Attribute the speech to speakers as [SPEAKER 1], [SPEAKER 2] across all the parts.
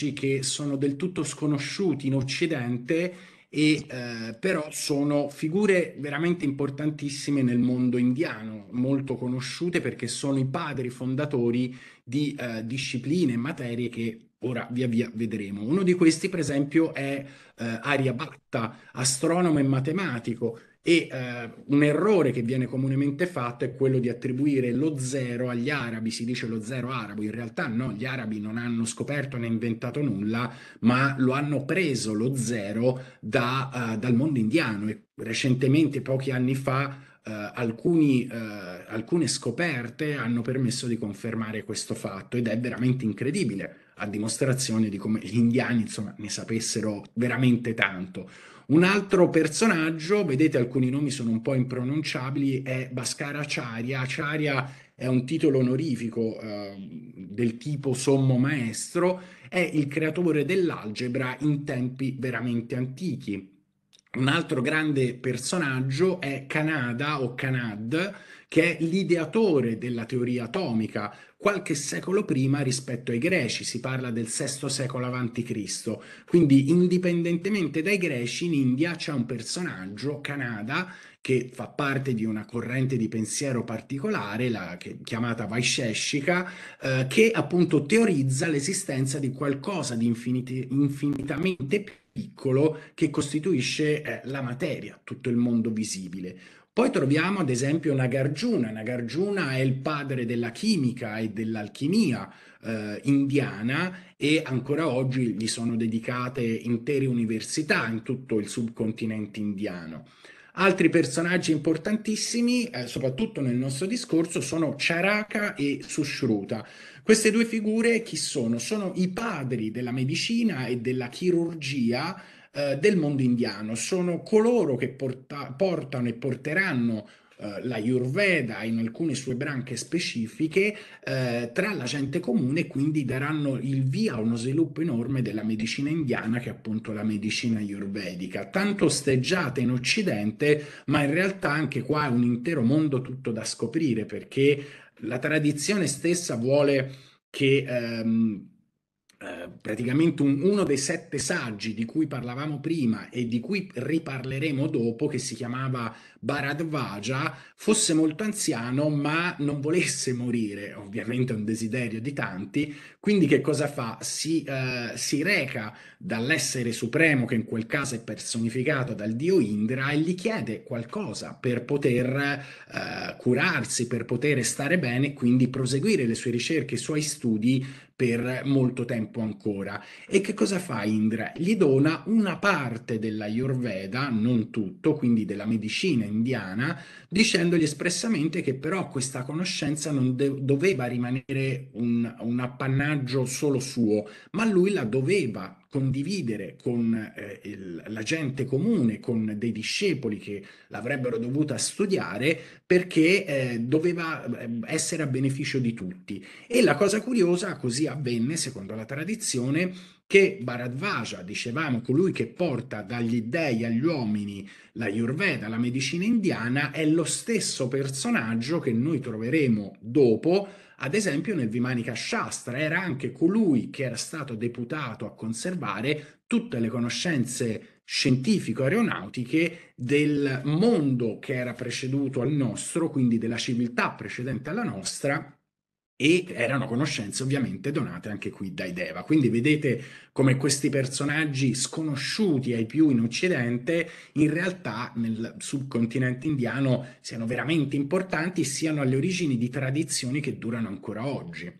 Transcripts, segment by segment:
[SPEAKER 1] tecnici che sono del tutto sconosciuti in Occidente e eh, però sono figure veramente importantissime nel mondo indiano, molto conosciute perché sono i padri fondatori di eh, discipline e materie che ora via via vedremo. Uno di questi, per esempio, è eh, Aryabhatta, astronomo e matematico, e eh, un errore che viene comunemente fatto è quello di attribuire lo zero agli arabi, si dice lo zero arabo, in realtà no, gli arabi non hanno scoperto né inventato nulla, ma lo hanno preso lo zero da, uh, dal mondo indiano e recentemente, pochi anni fa, Uh, alcuni, uh, alcune scoperte hanno permesso di confermare questo fatto ed è veramente incredibile, a dimostrazione di come gli indiani insomma, ne sapessero veramente tanto. Un altro personaggio, vedete alcuni nomi sono un po' impronunciabili, è Bhaskara Acharya. Acharya è un titolo onorifico eh, del tipo sommo maestro, è il creatore dell'algebra in tempi veramente antichi. Un altro grande personaggio è Kanada o Kanad, che è l'ideatore della teoria atomica, qualche secolo prima rispetto ai greci, si parla del VI secolo a.C. Quindi indipendentemente dai greci in India c'è un personaggio, Canada, che fa parte di una corrente di pensiero particolare, la, che, chiamata Vaisheshika, eh, che appunto teorizza l'esistenza di qualcosa di infiniti, infinitamente piccolo che costituisce eh, la materia, tutto il mondo visibile. Poi troviamo ad esempio Nagarjuna. Nagarjuna è il padre della chimica e dell'alchimia eh, indiana e ancora oggi gli sono dedicate intere università in tutto il subcontinente indiano. Altri personaggi importantissimi, eh, soprattutto nel nostro discorso, sono Charaka e Sushruta. Queste due figure chi sono? Sono i padri della medicina e della chirurgia eh, del mondo indiano, sono coloro che porta, portano e porteranno eh, la Yurveda in alcune sue branche specifiche eh, tra la gente comune quindi daranno il via a uno sviluppo enorme della medicina indiana che è appunto la medicina yurvedica tanto osteggiata in Occidente, ma in realtà anche qua è un intero mondo tutto da scoprire perché la tradizione stessa vuole che ehm, eh, praticamente un, uno dei sette saggi di cui parlavamo prima e di cui riparleremo dopo, che si chiamava Bharadvaja fosse molto anziano ma non volesse morire, ovviamente è un desiderio di tanti, quindi che cosa fa? Si, eh, si reca dall'essere supremo, che in quel caso è personificato dal dio Indra, e gli chiede qualcosa per poter eh, curarsi, per poter stare bene e quindi proseguire le sue ricerche, i suoi studi per molto tempo ancora. E che cosa fa Indra? Gli dona una parte della dell'Ayurveda, non tutto, quindi della medicina indiana, dicendogli espressamente che però questa conoscenza non de- doveva rimanere un, un, appannaggio solo suo, ma lui la doveva condividere con eh, il, la gente comune, con dei discepoli che l'avrebbero dovuta studiare, perché eh, doveva eh, essere a beneficio di tutti. E la cosa curiosa, così avvenne secondo la tradizione, che Bharadvaja, dicevamo, colui che porta dagli dei agli uomini la Yurveda, la medicina indiana, è lo stesso personaggio che noi troveremo dopo, ad esempio nel Vimanika Shastra, era anche colui che era stato deputato a conservare tutte le conoscenze scientifico-aeronautiche del mondo che era preceduto al nostro, quindi della civiltà precedente alla nostra, e erano conoscenze ovviamente donate anche qui dai Deva. Quindi vedete come questi personaggi sconosciuti ai più in Occidente in realtà nel subcontinente indiano siano veramente importanti e siano alle origini di tradizioni che durano ancora oggi.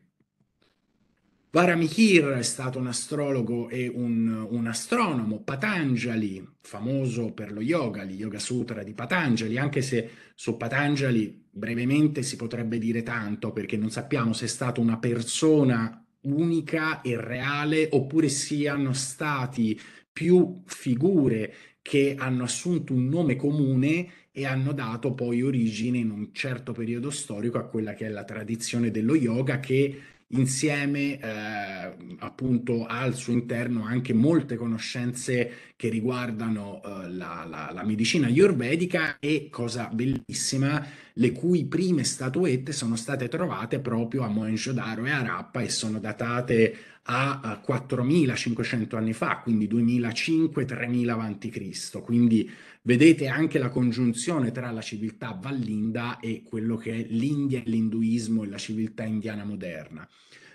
[SPEAKER 1] Varamikir è stato un astrologo e un, un, astronomo, Patanjali, famoso per lo yoga, gli Yoga Sutra di Patanjali, anche se su Patanjali brevemente si potrebbe dire tanto perché non sappiamo se è stata una persona unica e reale oppure siano stati più figure che hanno assunto un nome comune e hanno dato poi origine in un certo periodo storico a quella che è la tradizione dello yoga che insieme eh, appunto al suo interno anche molte conoscenze che riguardano eh, la, la, la, medicina ayurvedica e, cosa bellissima, le cui prime statuette sono state trovate proprio a Mohenjo-Daro e a Rappa e sono datate a 4500 anni fa, quindi 2005-3000 a.C. Quindi Vedete anche la congiunzione tra la civiltà vallinda e quello che è l'India e l'induismo e la civiltà indiana moderna.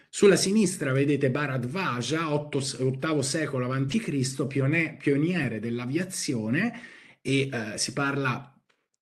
[SPEAKER 1] Sulla sinistra vedete Bharadvaja, VIII secolo a.C., pioniere dell'aviazione, e eh, si parla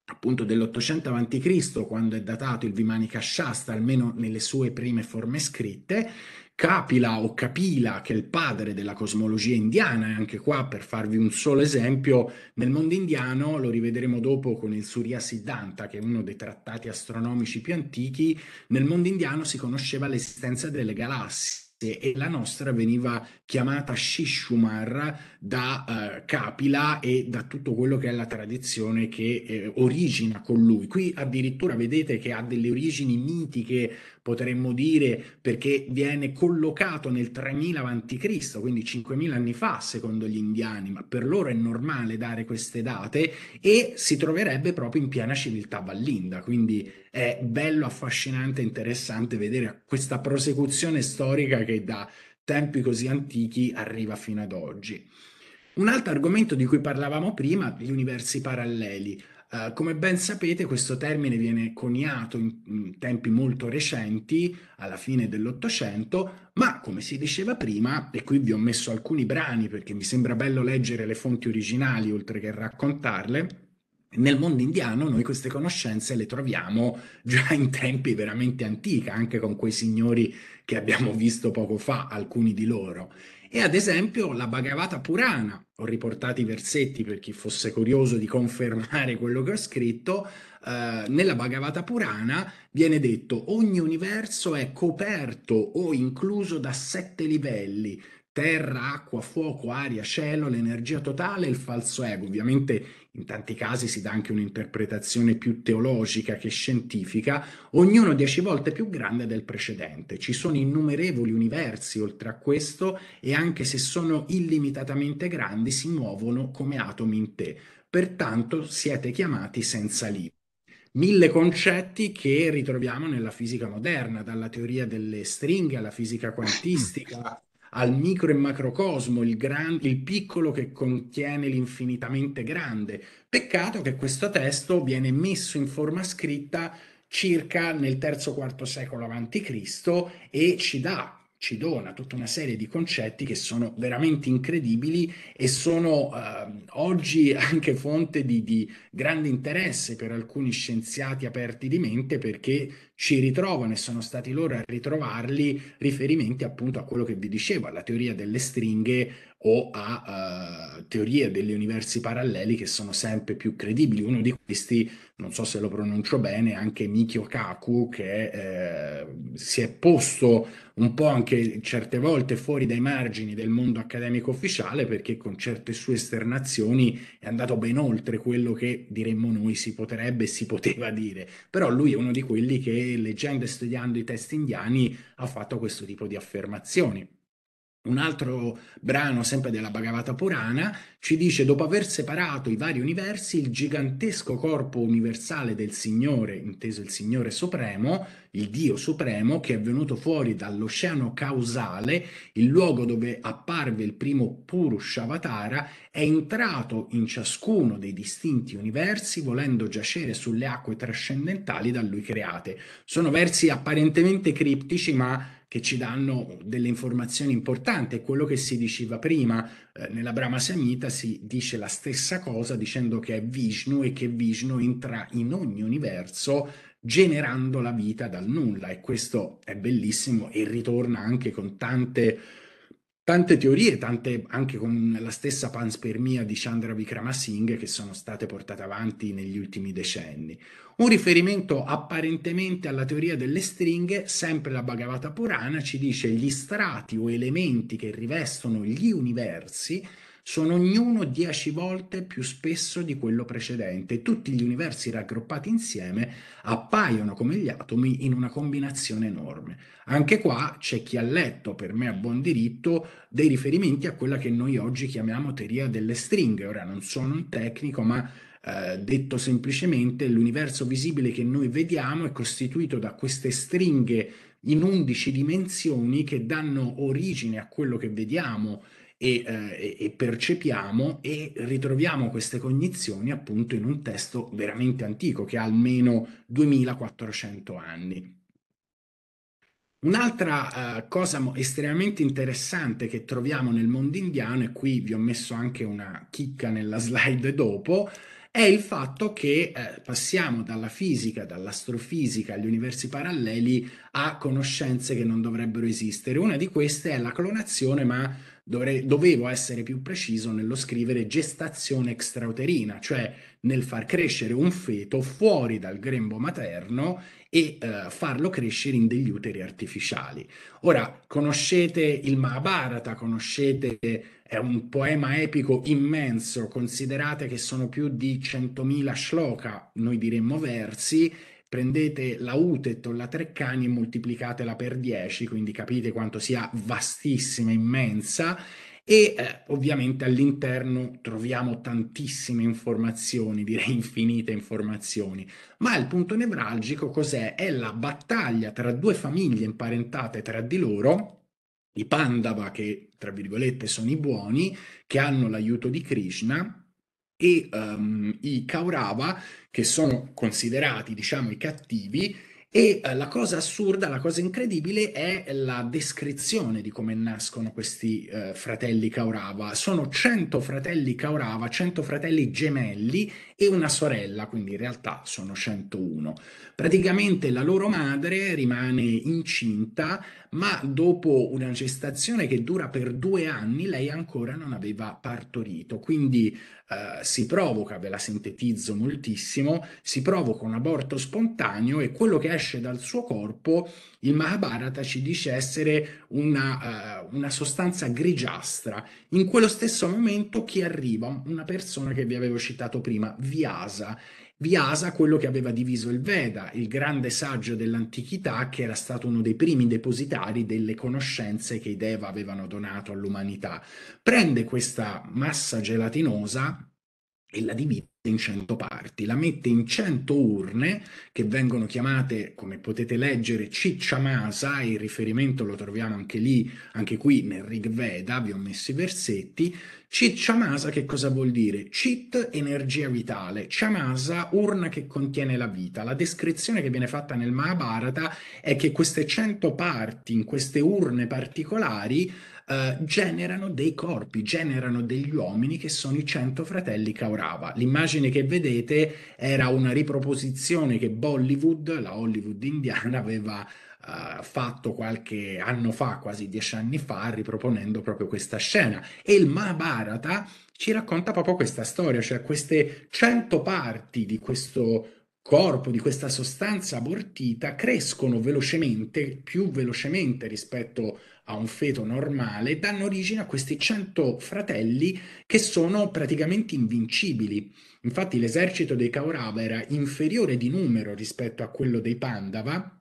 [SPEAKER 1] appunto dell'800 a.C., quando è datato il Vimanika Shastra, almeno nelle sue prime forme scritte, Kapila o Kapila, che è il padre della cosmologia indiana, e anche qua per farvi un solo esempio, nel mondo indiano lo rivedremo dopo con il Surya Siddhanta, che è uno dei trattati astronomici più antichi, nel mondo indiano si conosceva l'esistenza delle galassie e la nostra veniva chiamata Shishumar da eh, Capila e da tutto quello che è la tradizione che eh, origina con lui. Qui addirittura vedete che ha delle origini mitiche, potremmo dire, perché viene collocato nel 3000 a.C., quindi 5000 anni fa secondo gli indiani, ma per loro è normale dare queste date e si troverebbe proprio in piena civiltà vallinda, quindi è bello, affascinante, interessante vedere questa prosecuzione storica che da tempi così antichi arriva fino ad oggi. Un altro argomento di cui parlavamo prima, gli universi paralleli. Uh, come ben sapete, questo termine viene coniato in, in tempi molto recenti, alla fine dell'Ottocento, ma come si diceva prima, e qui vi ho messo alcuni brani perché mi sembra bello leggere le fonti originali oltre che raccontarle, nel mondo indiano noi queste conoscenze le troviamo già in tempi veramente antichi, anche con quei signori che abbiamo visto poco fa, alcuni di loro e ad esempio la Bhagavata Purana. Ho riportato i versetti per chi fosse curioso di confermare quello che ho scritto. Eh, nella Bhagavata Purana viene detto ogni universo è coperto o incluso da sette livelli, terra, acqua, fuoco, aria, cielo, l'energia totale il falso ego. Ovviamente in tanti casi si dà anche un'interpretazione più teologica che scientifica, ognuno dieci volte più grande del precedente. Ci sono innumerevoli universi oltre a questo e anche se sono illimitatamente grandi si muovono come atomi in te. Pertanto siete chiamati senza limiti mille concetti che ritroviamo nella fisica moderna, dalla teoria delle stringhe alla fisica quantistica, al micro e macrocosmo, il, gran, il piccolo che contiene l'infinitamente grande. Peccato che questo testo viene messo in forma scritta circa nel iii quarto secolo a.C. e ci dà ci dona tutta una serie di concetti che sono veramente incredibili e sono eh, oggi anche fonte di, di, grande interesse per alcuni scienziati aperti di mente perché ci ritrovano e sono stati loro a ritrovarli riferimenti appunto a quello che vi dicevo, alla teoria delle stringhe o a eh, teorie degli universi paralleli che sono sempre più credibili. Uno di questi non so se lo pronuncio bene, anche Mikio Kaku che eh, si è posto un po' anche certe volte fuori dai margini del mondo accademico ufficiale perché con certe sue esternazioni è andato ben oltre quello che diremmo noi si potrebbe e si poteva dire. Però lui è uno di quelli che leggendo e studiando i testi indiani ha fatto questo tipo di affermazioni. Un altro brano, sempre della Bhagavata Purana, ci dice: Dopo aver separato i vari universi, il gigantesco corpo universale del Signore, inteso il Signore Supremo, il Dio Supremo, che è venuto fuori dall'oceano causale, il luogo dove apparve il primo Purushavatara, è entrato in ciascuno dei distinti universi, volendo giacere sulle acque trascendentali da lui create. Sono versi apparentemente criptici, ma che ci danno delle informazioni importanti. È quello che si diceva prima, eh, nella Brahma Samhita si dice la stessa cosa dicendo che è Vishnu e che Vishnu entra in ogni universo generando la vita dal nulla e questo è bellissimo e ritorna anche con tante tante teorie, tante anche con la stessa panspermia di Chandra Vikramasinghe che sono state portate avanti negli ultimi decenni. Un riferimento apparentemente alla teoria delle stringhe, sempre la Bhagavata Purana ci dice gli strati o elementi che rivestono gli universi sono ognuno 10 volte più spesso di quello precedente. Tutti gli universi raggruppati insieme appaiono come gli atomi in una combinazione enorme. Anche qua c'è chi ha letto, per me a buon diritto, dei riferimenti a quella che noi oggi chiamiamo teoria delle stringhe. Ora non sono un tecnico, ma Uh, detto semplicemente, l'universo visibile che noi vediamo è costituito da queste stringhe in 11 dimensioni che danno origine a quello che vediamo e, eh, e percepiamo e ritroviamo queste cognizioni appunto in un testo veramente antico che ha almeno 2400 anni. Un'altra uh, cosa estremamente interessante che troviamo nel mondo indiano, e qui vi ho messo anche una chicca nella slide dopo, è il fatto che eh, passiamo dalla fisica, dall'astrofisica agli universi paralleli a conoscenze che non dovrebbero esistere. Una di queste è la clonazione, ma dovrei, dovevo essere più preciso nello scrivere gestazione extrauterina, cioè nel far crescere un feto fuori dal grembo materno e eh, farlo crescere in degli uteri artificiali. Ora, conoscete il Mahabharata, conoscete è un poema epico immenso, considerate che sono più di 100.000 shloka, noi diremmo versi, prendete la UTET o la Treccani e moltiplicatela per 10, quindi capite quanto sia vastissima, immensa e eh, ovviamente all'interno troviamo tantissime informazioni, direi infinite informazioni, ma il punto nevralgico cos'è? È la battaglia tra due famiglie imparentate tra di loro, i Pandava che tra virgolette sono i buoni, che hanno l'aiuto di Krishna, e um, i Kaurava, che sono considerati, diciamo, i cattivi, e uh, la cosa assurda, la cosa incredibile è la descrizione di come nascono questi uh, fratelli Kaurava. Sono 100 fratelli Kaurava, 100 fratelli gemelli e una sorella, quindi in realtà sono 101. Praticamente la loro madre rimane incinta, ma dopo una gestazione che dura per due anni lei ancora non aveva partorito, quindi eh, si provoca, ve la sintetizzo moltissimo, si provoca un aborto spontaneo e quello che esce dal suo corpo il Mahabharata ci dice essere una, uh, una sostanza grigiastra. In quello stesso momento chi arriva? Una persona che vi avevo citato prima, Vyasa. Vyasa, quello che aveva diviso il Veda, il grande saggio dell'antichità che era stato uno dei primi depositari delle conoscenze che i Deva avevano donato all'umanità. Prende questa massa gelatinosa e la divide in 100 parti, la mette in 100 urne che vengono chiamate, come potete leggere, Cicciamasa, il riferimento lo troviamo anche lì, anche qui nel Rig Veda, vi ho messo i versetti. Cicciamasa che cosa vuol dire? Cit, energia vitale, Chamasa, urna che contiene la vita. La descrizione che viene fatta nel Mahabharata è che queste 100 parti, in queste urne particolari, eh, generano dei corpi, generano degli uomini che sono i cento fratelli Kaurava. L'immagine che vedete era una riproposizione che Bollywood, la Hollywood indiana, aveva Uh, fatto qualche anno fa, quasi dieci anni fa, riproponendo proprio questa scena. E il Mahabharata ci racconta proprio questa storia, cioè queste cento parti di questo corpo, di questa sostanza abortita, crescono velocemente, più velocemente rispetto a un feto normale, danno origine a questi 100 fratelli che sono praticamente invincibili. Infatti l'esercito dei Kaurava era inferiore di numero rispetto a quello dei Pandava,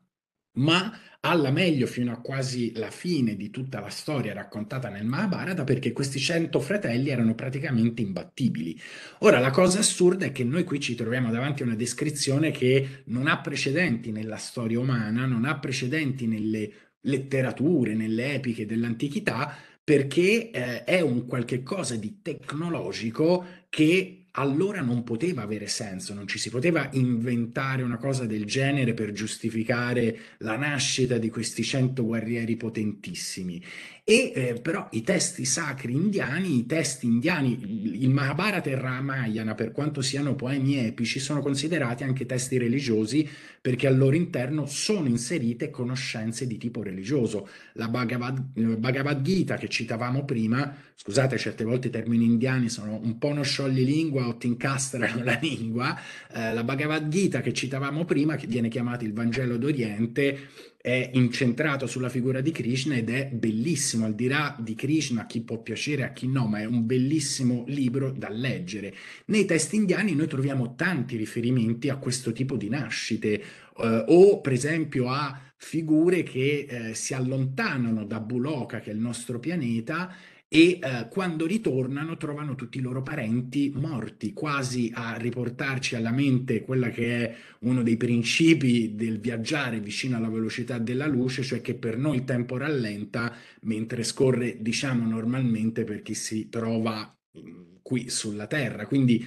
[SPEAKER 1] ma alla meglio fino a quasi la fine di tutta la storia raccontata nel Mahabharata perché questi cento fratelli erano praticamente imbattibili. Ora la cosa assurda è che noi qui ci troviamo davanti a una descrizione che non ha precedenti nella storia umana, non ha precedenti nelle letterature, nelle epiche dell'antichità, perché eh, è un qualche cosa di tecnologico che allora non poteva avere senso, non ci si poteva inventare una cosa del genere per giustificare la nascita di questi cento guerrieri potentissimi. E eh, però i testi sacri indiani, i testi indiani, il Mahabharata e Ramayana, per quanto siano poemi epici, sono considerati anche testi religiosi perché al loro interno sono inserite conoscenze di tipo religioso. La Bhagavad, eh, Bhagavad Gita che citavamo prima scusate certe volte i termini indiani sono un po' uno lingua o ti incastrano la lingua, eh, la Bhagavad Gita che citavamo prima, che viene chiamata il Vangelo d'Oriente, è incentrato sulla figura di Krishna ed è bellissimo, al di là di Krishna a chi può piacere, a chi no, ma è un bellissimo libro da leggere. Nei testi indiani noi troviamo tanti riferimenti a questo tipo di nascite, eh, o per esempio a figure che eh, si allontanano da Buloka, che è il nostro pianeta, e eh, quando ritornano trovano tutti i loro parenti morti, quasi a riportarci alla mente quella che è uno dei principi del viaggiare vicino alla velocità della luce, cioè che per noi il tempo rallenta mentre scorre, diciamo, normalmente per chi si trova mm, qui sulla Terra. Quindi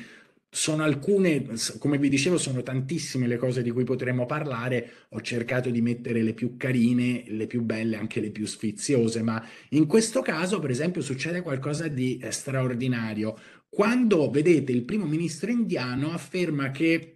[SPEAKER 1] sono alcune, come vi dicevo, sono tantissime le cose di cui potremmo parlare. Ho cercato di mettere le più carine, le più belle, anche le più sfiziose, ma in questo caso, per esempio, succede qualcosa di eh, straordinario. Quando vedete il primo ministro indiano afferma che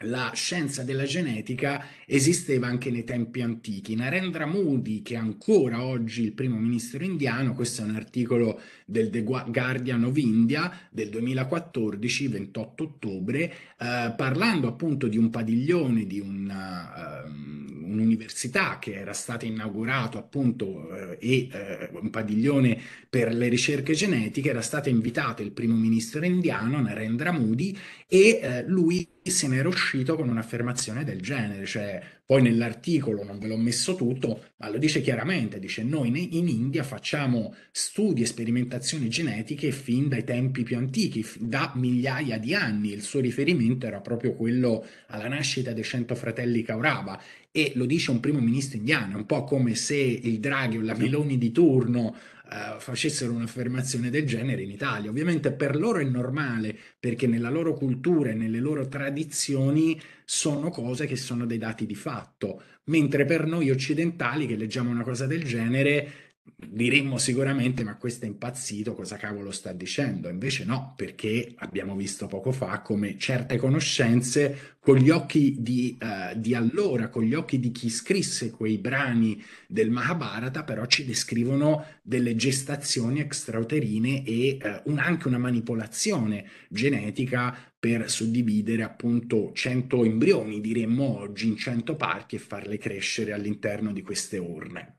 [SPEAKER 1] la scienza della genetica esisteva anche nei tempi antichi. Narendra Modi, che è ancora oggi il primo ministro indiano, questo è un articolo del The Guardian of India del 2014, 28 ottobre, eh, parlando appunto di un padiglione, di una, um, ehm, un'università che era stata inaugurata appunto eh, e eh, un padiglione per le ricerche genetiche, era stato invitato il primo ministro indiano Narendra Modi e eh, lui se n'era uscito con un'affermazione del genere, cioè poi nell'articolo non ve l'ho messo tutto, ma lo dice chiaramente, dice noi in India facciamo studi e sperimentazioni genetiche fin dai tempi più antichi, da migliaia di anni. Il suo riferimento era proprio quello alla nascita dei cento fratelli Kaurava e lo dice un primo ministro indiano, un po' come se il Draghi o la Meloni di turno eh, facessero un'affermazione del genere in Italia. Ovviamente per loro è normale, perché nella loro cultura e nelle loro tradizioni sono cose che sono dei dati di fatto, mentre per noi occidentali che leggiamo una cosa del genere diremmo sicuramente ma questo è impazzito, cosa cavolo sta dicendo? Invece no, perché abbiamo visto poco fa come certe conoscenze con gli occhi di, uh, di allora, con gli occhi di chi scrisse quei brani del Mahabharata, però ci descrivono delle gestazioni extrauterine e uh, un, anche una manipolazione genetica per suddividere appunto 100 embrioni, diremmo oggi, in 100 parchi e farle crescere all'interno di queste urne.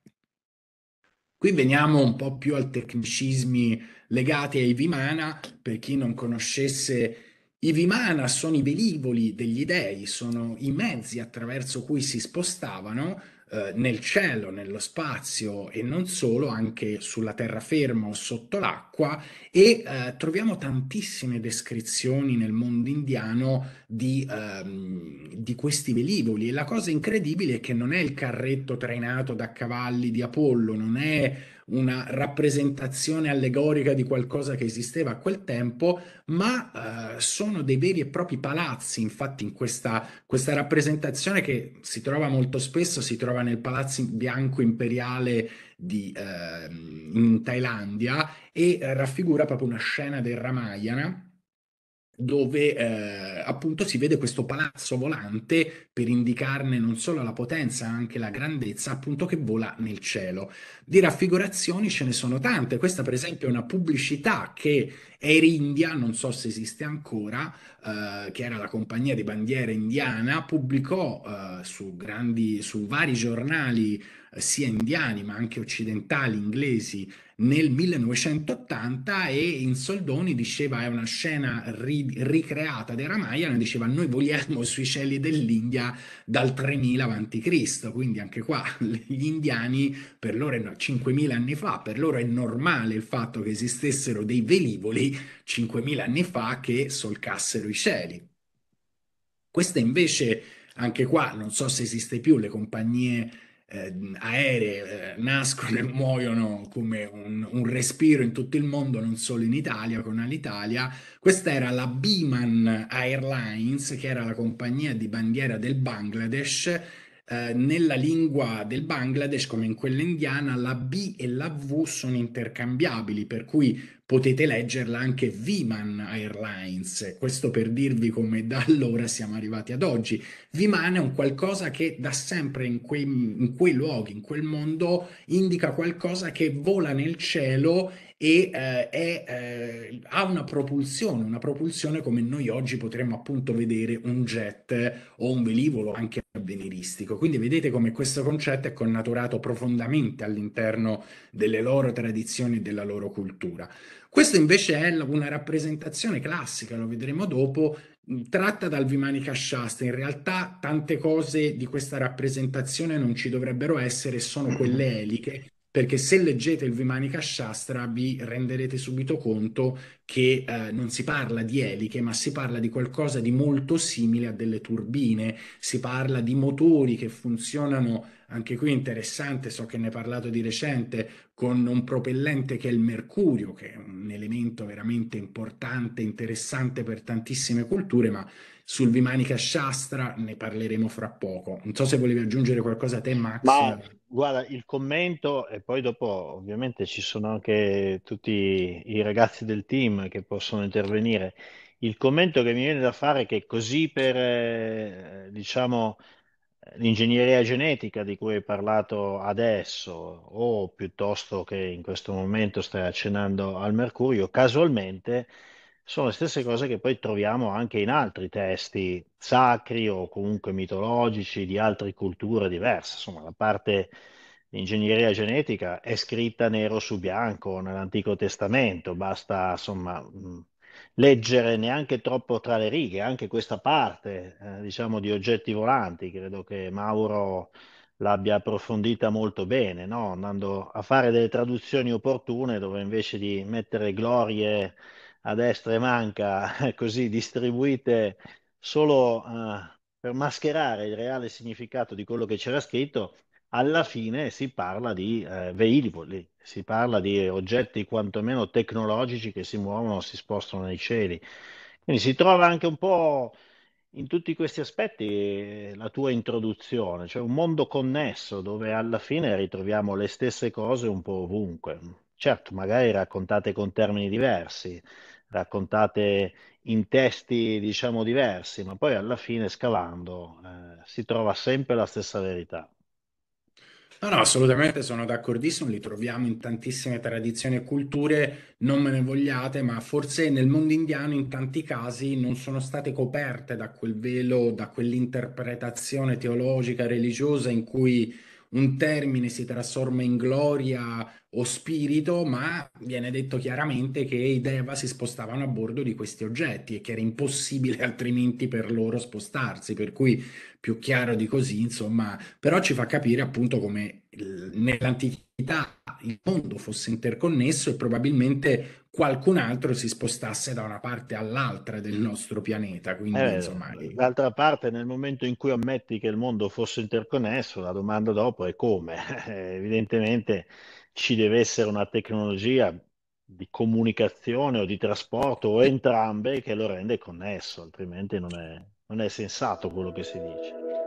[SPEAKER 1] Qui veniamo un po' più al tecnicismi legati ai Vimana, per chi non conoscesse i Vimana sono i velivoli degli dei, sono i mezzi attraverso cui si spostavano eh, nel cielo, nello spazio e non solo, anche sulla terraferma o sotto l'acqua e eh, troviamo tantissime descrizioni nel mondo indiano di, ehm, di questi velivoli e la cosa incredibile è che non è il carretto trainato da cavalli di Apollo, non è una rappresentazione allegorica di qualcosa che esisteva a quel tempo, ma eh, sono dei veri e propri palazzi, infatti in questa, questa, rappresentazione che si trova molto spesso, si trova nel palazzo bianco imperiale di, eh, in Thailandia e raffigura proprio una scena del Ramayana dove eh, appunto si vede questo palazzo volante per indicarne non solo la potenza, ma anche la grandezza, appunto che vola nel cielo. Di raffigurazioni ce ne sono tante, questa per esempio è una pubblicità che Air India, non so se esiste ancora, eh, che era la compagnia di bandiera indiana, pubblicò eh, su, grandi, su vari giornali sia indiani ma anche occidentali, inglesi, nel 1980 e in soldoni diceva è una scena ri- ricreata dai Ramayana, diceva noi vogliamo sui cieli dell'India dal 3000 a.C., quindi anche qua gli indiani per loro è no, 5000 anni fa, per loro è normale il fatto che esistessero dei velivoli 5000 anni fa che solcassero i cieli. Questa invece, anche qua, non so se esiste più, le compagnie eh, aeree eh, nascono e muoiono come un, un, respiro in tutto il mondo, non solo in Italia, con Alitalia. Questa era la Biman Airlines, che era la compagnia di bandiera del Bangladesh. Eh, nella lingua del Bangladesh, come in quella indiana, la B e la V sono intercambiabili, per cui potete leggerla anche Viman Airlines. Questo per dirvi come da allora siamo arrivati ad oggi. Viman è un qualcosa che da sempre in quei, in quei luoghi, in quel mondo, indica qualcosa che vola nel cielo e eh, è, eh, ha una propulsione, una propulsione come noi oggi potremmo appunto vedere un jet o un velivolo anche avveniristico. Quindi vedete come questo concetto è connaturato profondamente all'interno delle loro tradizioni e della loro cultura. Questa invece è una rappresentazione classica, lo vedremo dopo, tratta dal Vimanika Shastra. In realtà tante cose di questa rappresentazione non ci dovrebbero essere, sono quelle mm-hmm. eliche perché se leggete il Vimanika Shastra vi renderete subito conto che eh, non si parla di eliche, ma si parla di qualcosa di molto simile a delle turbine, si parla di motori che funzionano anche qui interessante, so che ne hai parlato di recente, con un propellente che è il mercurio, che è un elemento veramente importante, interessante per tantissime culture, ma sul Vimanika Shastra ne parleremo fra poco. Non so se volevi aggiungere qualcosa a te, Max. Ma
[SPEAKER 2] guarda, il commento e poi dopo ovviamente ci sono anche tutti i ragazzi del team che possono intervenire. Il commento che mi viene da fare è che così per, eh, diciamo, l'ingegneria genetica di cui hai parlato adesso o piuttosto che in questo momento stai accennando al mercurio, casualmente sono le stesse cose che poi troviamo anche in altri testi sacri o comunque mitologici di altre culture diverse. Insomma, la parte di ingegneria genetica è scritta nero su bianco nell'Antico Testamento, basta insomma mm, leggere neanche troppo tra le righe anche questa parte, eh, diciamo, di oggetti volanti. Credo che Mauro l'abbia approfondita molto bene, no? andando a fare delle traduzioni opportune dove invece di mettere glorie a destra e manca, così distribuite solo uh, per mascherare il reale significato di quello che c'era scritto, alla fine si parla di eh, velivoli, si parla di oggetti quantomeno tecnologici che si muovono, si spostano nei cieli. Quindi si trova anche un po' in tutti questi aspetti eh, la tua introduzione, cioè un mondo connesso dove alla fine ritroviamo le stesse cose un po' ovunque. Certo, magari raccontate con termini diversi, raccontate in testi diciamo diversi, ma poi alla fine scavando eh, si trova sempre la stessa verità. No, no, assolutamente sono d'accordissimo, li troviamo in tantissime
[SPEAKER 1] tradizioni e culture, non me ne vogliate, ma forse nel mondo indiano in tanti casi non sono state coperte da quel velo, da quell'interpretazione teologica, religiosa in cui un termine si trasforma in gloria o spirito, ma viene detto chiaramente che i Deva si spostavano a bordo di questi oggetti e che era impossibile altrimenti per loro spostarsi, per cui più chiaro di così, insomma, però ci fa capire appunto come nell'antichità il mondo fosse interconnesso e probabilmente qualcun altro si spostasse da una parte all'altra del nostro
[SPEAKER 2] pianeta. Quindi, eh, insomma, è... d'altra parte, nel momento in cui ammetti che il mondo fosse interconnesso, la domanda dopo è come? Eh, evidentemente ci deve essere una tecnologia di comunicazione o di trasporto o entrambe che lo rende connesso, altrimenti non è, non è sensato quello che si dice.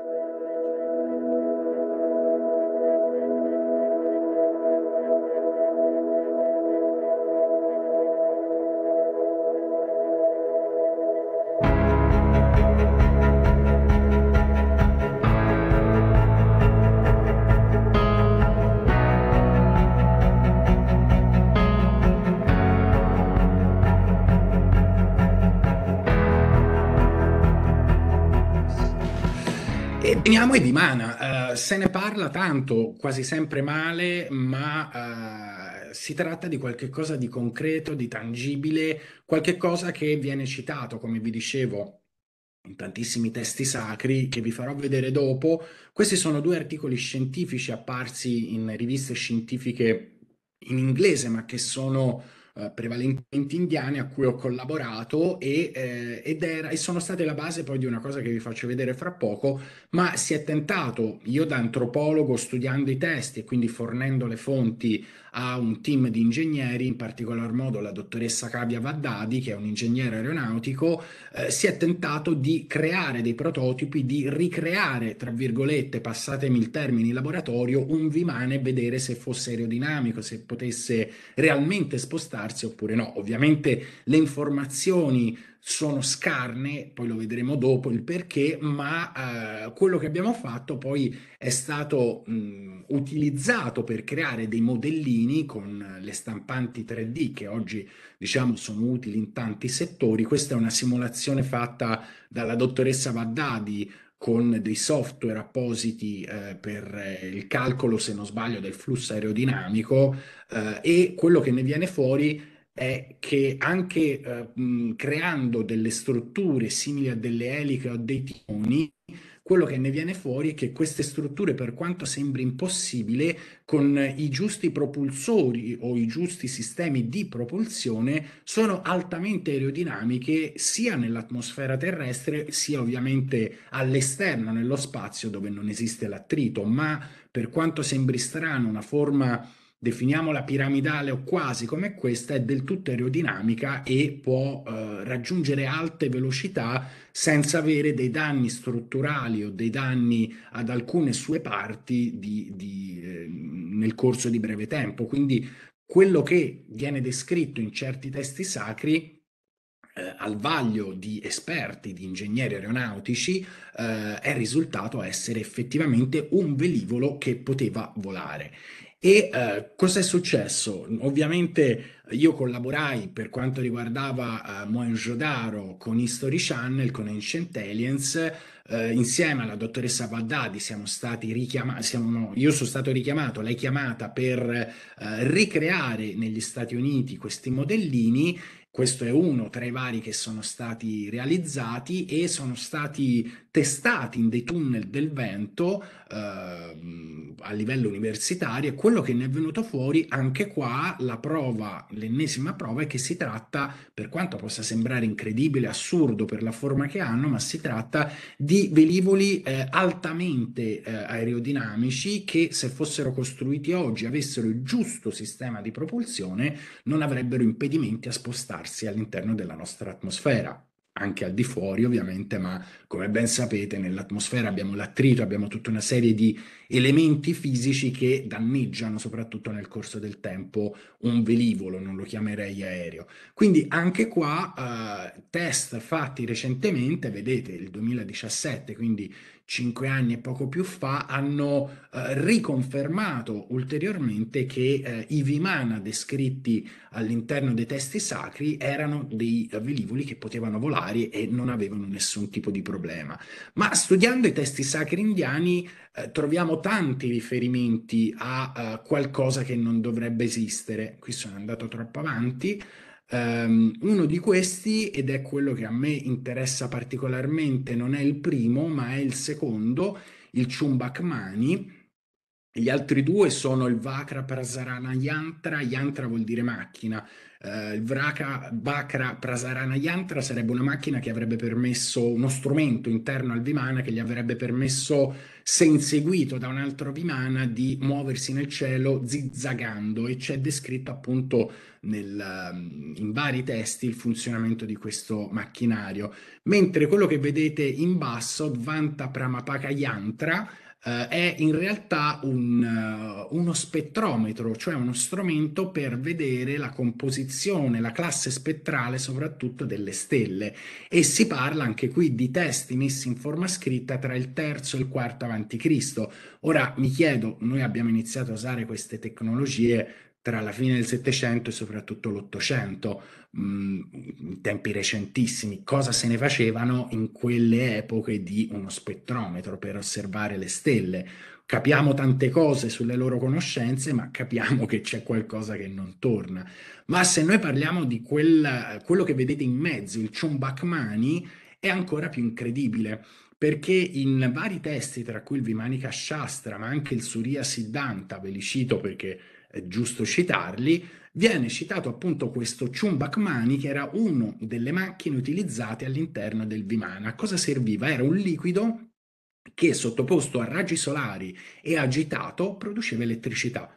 [SPEAKER 1] Samuele Di Mana, eh, se ne parla tanto, quasi sempre male, ma eh, si tratta di qualcosa di concreto, di tangibile, qualcosa che viene citato, come vi dicevo, in tantissimi testi sacri che vi farò vedere dopo. Questi sono due articoli scientifici apparsi in riviste scientifiche in inglese, ma che sono eh, prevalentemente indiane a cui ho collaborato e, eh, ed era, e sono state la base poi di una cosa che vi faccio vedere fra poco, ma si è tentato, io da antropologo studiando i testi e quindi fornendo le fonti a un team di ingegneri, in particolar modo la dottoressa Cavia Vaddadi, che è un ingegnere aeronautico, eh, si è tentato di creare dei prototipi, di ricreare, tra virgolette, passatemi il termine in laboratorio, un vimane e vedere se fosse aerodinamico, se potesse realmente spostarsi vaccinazione oppure no. Ovviamente le informazioni sono scarne, poi lo vedremo dopo il perché, ma eh, quello che abbiamo fatto poi è stato mh, utilizzato per creare dei modellini con le stampanti 3D che oggi diciamo sono utili in tanti settori. Questa è una simulazione fatta dalla dottoressa Vaddadi con dei software appositi eh, per eh, il calcolo, se non sbaglio, del flusso aerodinamico eh, e quello che ne viene fuori è che anche eh, mh, creando delle strutture simili a delle eliche o dei timoni, quello che ne viene fuori è che queste strutture, per quanto sembri impossibile, con i giusti propulsori o i giusti sistemi di propulsione, sono altamente aerodinamiche sia nell'atmosfera terrestre sia ovviamente all'esterno, nello spazio dove non esiste l'attrito, ma per quanto sembri strano, una forma definiamola piramidale o quasi come questa, è del tutto aerodinamica e può eh, raggiungere alte velocità senza avere dei danni strutturali o dei danni ad alcune sue parti di, di, eh, nel corso di breve tempo. Quindi quello che viene descritto in certi testi sacri eh, al vaglio di esperti, di ingegneri aeronautici, eh, è risultato essere effettivamente un velivolo che poteva volare. E eh, cosa è successo? Ovviamente eh, io collaborai per quanto riguardava eh, daro con History Channel, con Ancient Aliens, eh, insieme alla dottoressa Baghdadi siamo stati richiamati, siamo, io sono stato richiamato, lei chiamata per eh, ricreare negli Stati Uniti questi modellini questo è uno tra i vari che sono stati realizzati e sono stati testati in dei tunnel del vento eh, a livello universitario e quello che ne è venuto fuori anche qua la prova, l'ennesima prova è che si tratta, per quanto possa sembrare incredibile, assurdo per la forma che hanno, ma si tratta di velivoli eh, altamente eh, aerodinamici che se fossero costruiti oggi avessero il giusto sistema di propulsione non avrebbero impedimenti a spostare crearsi all'interno della nostra atmosfera, anche al di fuori ovviamente, ma come ben sapete nell'atmosfera abbiamo l'attrito, abbiamo tutta una serie di elementi fisici che danneggiano soprattutto nel corso del tempo un velivolo, non lo chiamerei aereo. Quindi anche qua eh, test fatti recentemente, vedete il 2017, quindi cinque anni e poco più fa, hanno eh, riconfermato ulteriormente che eh, i vimana descritti all'interno dei testi sacri erano dei velivoli che potevano volare e non avevano nessun tipo di problema. Ma studiando i testi sacri indiani eh, troviamo tanti riferimenti a, a eh, qualcosa che non dovrebbe esistere. Qui sono andato troppo avanti. Um, uno di questi, ed è quello che a me interessa particolarmente, non è il primo, ma è il secondo, il Chumbakmani. Gli altri due sono il Vakra Prasarana Yantra, Yantra vuol dire macchina, eh, il Vraka Bakra Prasarana Yantra sarebbe una macchina che avrebbe permesso, uno strumento interno al Vimana che gli avrebbe permesso, se inseguito da un altro Vimana, di muoversi nel cielo zizzagando e c'è descritto appunto nel, ehm, in vari testi il funzionamento di questo macchinario. Mentre quello che vedete in basso, Vanta Pramapaka Yantra, eh, è in realtà un, uh, uno spettrometro, cioè uno strumento per vedere la composizione, la classe spettrale soprattutto delle stelle e si parla anche qui di testi messi in forma scritta tra il terzo e il quarto avanti Cristo. Ora mi chiedo, noi abbiamo iniziato a usare queste tecnologie tra la fine del Settecento e soprattutto l'Ottocento, in tempi recentissimi, cosa se ne facevano in quelle epoche di uno spettrometro per osservare le stelle. Capiamo tante cose sulle loro conoscenze, ma capiamo che c'è qualcosa che non torna. Ma se noi parliamo di quella, quello che vedete in mezzo, il Chumbacmani, è ancora più incredibile perché in vari testi, tra cui il Vimanika Shastra, ma anche il Surya Siddhanta, ve li cito perché giusto citarli, viene citato appunto questo Chumbak Mani che era una delle macchine utilizzate all'interno del Vimana. A cosa serviva? Era un liquido che sottoposto a raggi solari e agitato produceva elettricità.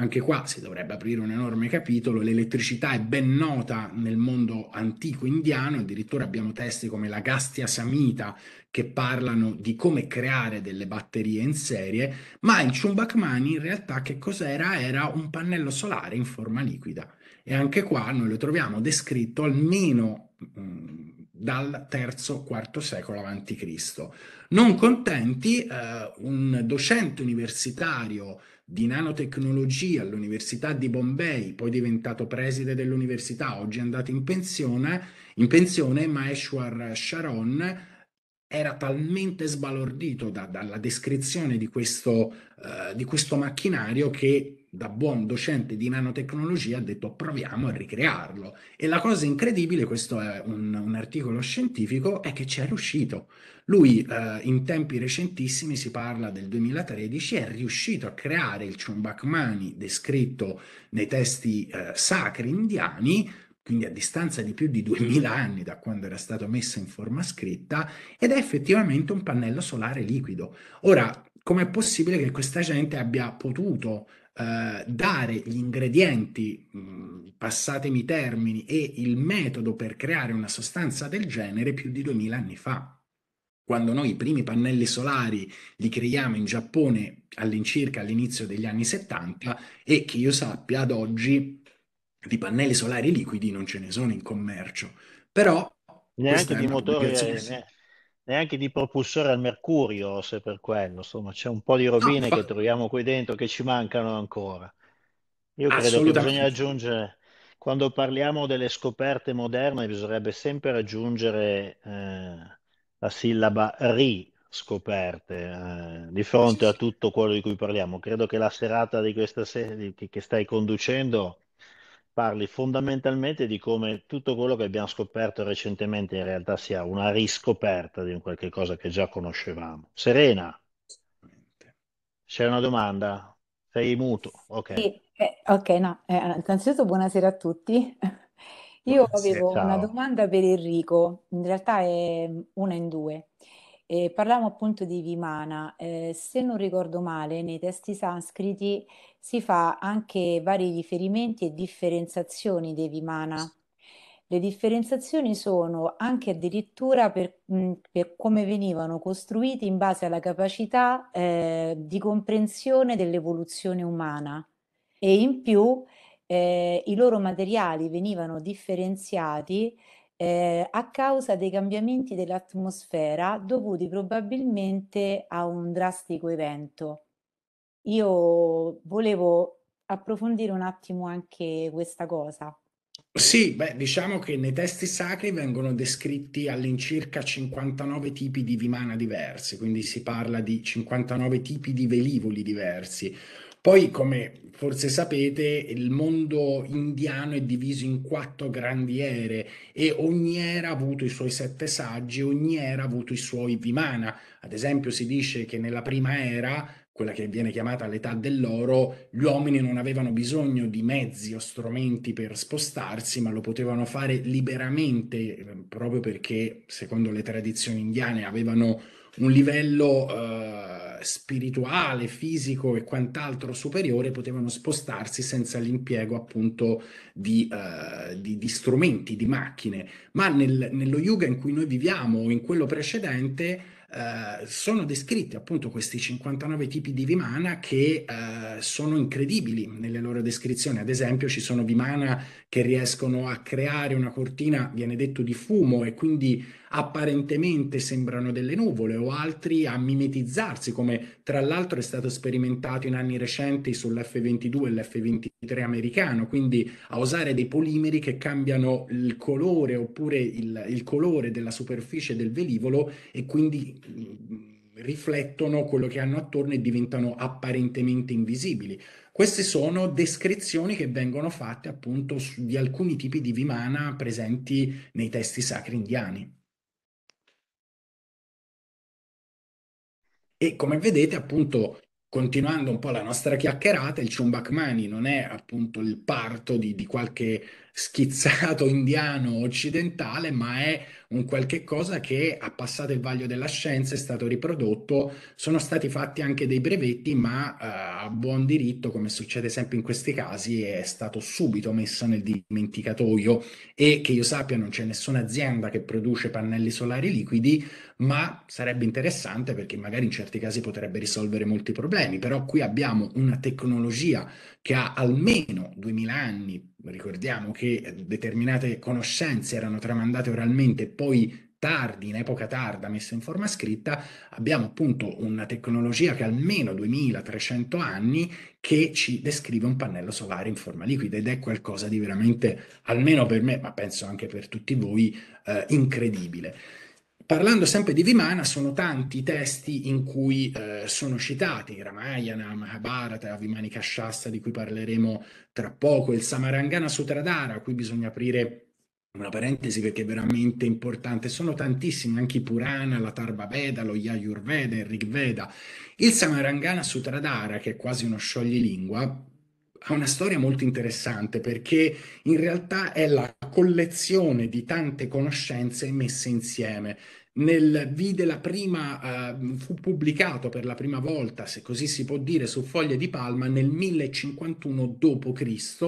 [SPEAKER 1] Anche qua si dovrebbe aprire un enorme capitolo, l'elettricità è ben nota nel mondo antico indiano, addirittura abbiamo testi come la Gastia Samita che parlano di come creare delle batterie in serie, ma il Mani in realtà che cos'era? Era un pannello solare in forma liquida. E anche qua noi lo troviamo descritto almeno mm, dal terzo quarto secolo avanti Cristo. Non contenti, eh, un docente universitario di nanotecnologia all'Università di Bombay, poi diventato preside dell'università, oggi è andato in pensione, in pensione Maeshwar Sharon era talmente sbalordito da, dalla descrizione di questo, uh, di questo macchinario che da buon docente di nanotecnologia ha detto proviamo a ricrearlo. E la cosa incredibile, questo è un, un articolo scientifico, è che ci è riuscito. Lui eh, in tempi recentissimi, si parla del 2013, è riuscito a creare il Chumbakmani descritto nei testi eh, sacri indiani quindi a distanza di più di 2000 anni da quando era stato messo in forma scritta, ed è effettivamente un pannello solare liquido. Ora, com'è possibile che questa gente abbia potuto eh, dare gli ingredienti, mh, passatemi i termini, e il metodo per creare una sostanza del genere più di 2000 anni fa? quando noi i primi pannelli solari li creiamo in Giappone all'incirca all'inizio degli anni 70 e che io sappia ad oggi di pannelli solari liquidi non ce ne sono in commercio, però
[SPEAKER 2] neanche di motori, ne, neanche di propulsore al mercurio, se per quello, insomma, c'è un po' di rovine no, che fa... troviamo qui dentro che ci mancano ancora. Io credo che bisogna aggiungere, quando parliamo delle scoperte moderne, bisognerebbe sempre aggiungere eh, la sillaba ri, scoperte eh, di fronte a tutto quello di cui parliamo. Credo che la serata di questa serie che, che stai conducendo parli fondamentalmente di come tutto quello che abbiamo scoperto recentemente in realtà sia una riscoperta di un qualche cosa che già conoscevamo. Serena, c'è una domanda? Sei muto, ok. Sì, eh, ok, no, eh, innanzitutto buonasera a tutti. Io buonasera, avevo ciao. una domanda per Enrico, in realtà è una in due. Eh, parlavamo appunto di Vimana, eh, se non ricordo male, nei testi sanscriti si fa anche vari riferimenti e differenziazioni dei Vimana. Le differenziazioni sono anche addirittura per, mh, per come venivano costruiti in base alla capacità eh, di comprensione dell'evoluzione umana e in più eh, i loro materiali venivano differenziati eh, a causa dei cambiamenti dell'atmosfera dovuti probabilmente a un drastico evento. Io volevo approfondire un attimo anche questa cosa.
[SPEAKER 1] Sì, beh, diciamo che nei testi sacri vengono descritti all'incirca 59 tipi di vimana diversi, quindi si parla di 59 tipi di velivoli diversi. Poi, come forse sapete, il mondo indiano è diviso in quattro grandi ere e ogni era ha avuto i suoi sette saggi, ogni era ha avuto i suoi vimana. Ad esempio, si dice che nella prima era quella che viene chiamata l'età dell'oro, gli uomini non avevano bisogno di mezzi o strumenti per spostarsi, ma lo potevano fare liberamente, eh, proprio perché, secondo le tradizioni indiane, avevano un livello eh, spirituale, fisico e quant'altro superiore, potevano spostarsi senza l'impiego appunto di, eh, di, di strumenti, di macchine. Ma nel, nello yoga in cui noi viviamo in quello precedente, Uh, sono descritti appunto questi 59 tipi di vimana che uh, sono incredibili nelle loro descrizioni. Ad esempio, ci sono vimana che riescono a creare una cortina, viene detto, di fumo e quindi apparentemente sembrano delle nuvole o altri a mimetizzarsi, come tra l'altro è stato sperimentato in anni recenti sull'F22 e l'F23 americano, quindi a usare dei polimeri che cambiano il colore oppure il, il colore della superficie del velivolo e quindi mm, riflettono quello che hanno attorno e diventano apparentemente invisibili. Queste sono descrizioni che vengono fatte appunto di alcuni tipi di vimana presenti nei testi sacri indiani. E come vedete, appunto, continuando un po' la nostra chiacchierata, il Chumbacmani non è appunto il parto di, di qualche schizzato indiano occidentale, ma è un qualche cosa che ha passato il vaglio della scienza, è stato riprodotto, sono stati fatti anche dei brevetti, ma eh, a buon diritto, come succede sempre in questi casi, è stato subito messo nel dimenticatoio e che io sappia non c'è nessuna azienda che produce pannelli solari liquidi, ma sarebbe interessante perché magari in certi casi potrebbe risolvere molti problemi, però qui abbiamo una tecnologia che ha almeno 2000 anni, ricordiamo che eh, determinate conoscenze erano tramandate oralmente e poi tardi, in epoca tarda, messa in forma scritta, abbiamo appunto una tecnologia che ha almeno 2300 anni che ci descrive un pannello solare in forma liquida ed è qualcosa di veramente, almeno per me, ma penso anche per tutti voi, eh, incredibile. Parlando sempre di Vimana, sono tanti i testi in cui eh, sono citati Ramayana, Mahabharata, Vimanika Shasta, di cui parleremo tra poco, il Samarangana Sutradhara, qui bisogna aprire una parentesi perché è veramente importante, sono tantissimi, anche i Purana, la Tarba Veda, lo Yajurveda, il Rig Veda. Il Samarangana Sutradhara, che è quasi uno scioglilingua, ha una storia molto interessante perché in realtà è la collezione di tante conoscenze messe insieme nel vide la prima, uh, fu pubblicato per la prima volta, se così si può dire, su foglie di palma nel 1051 d.C.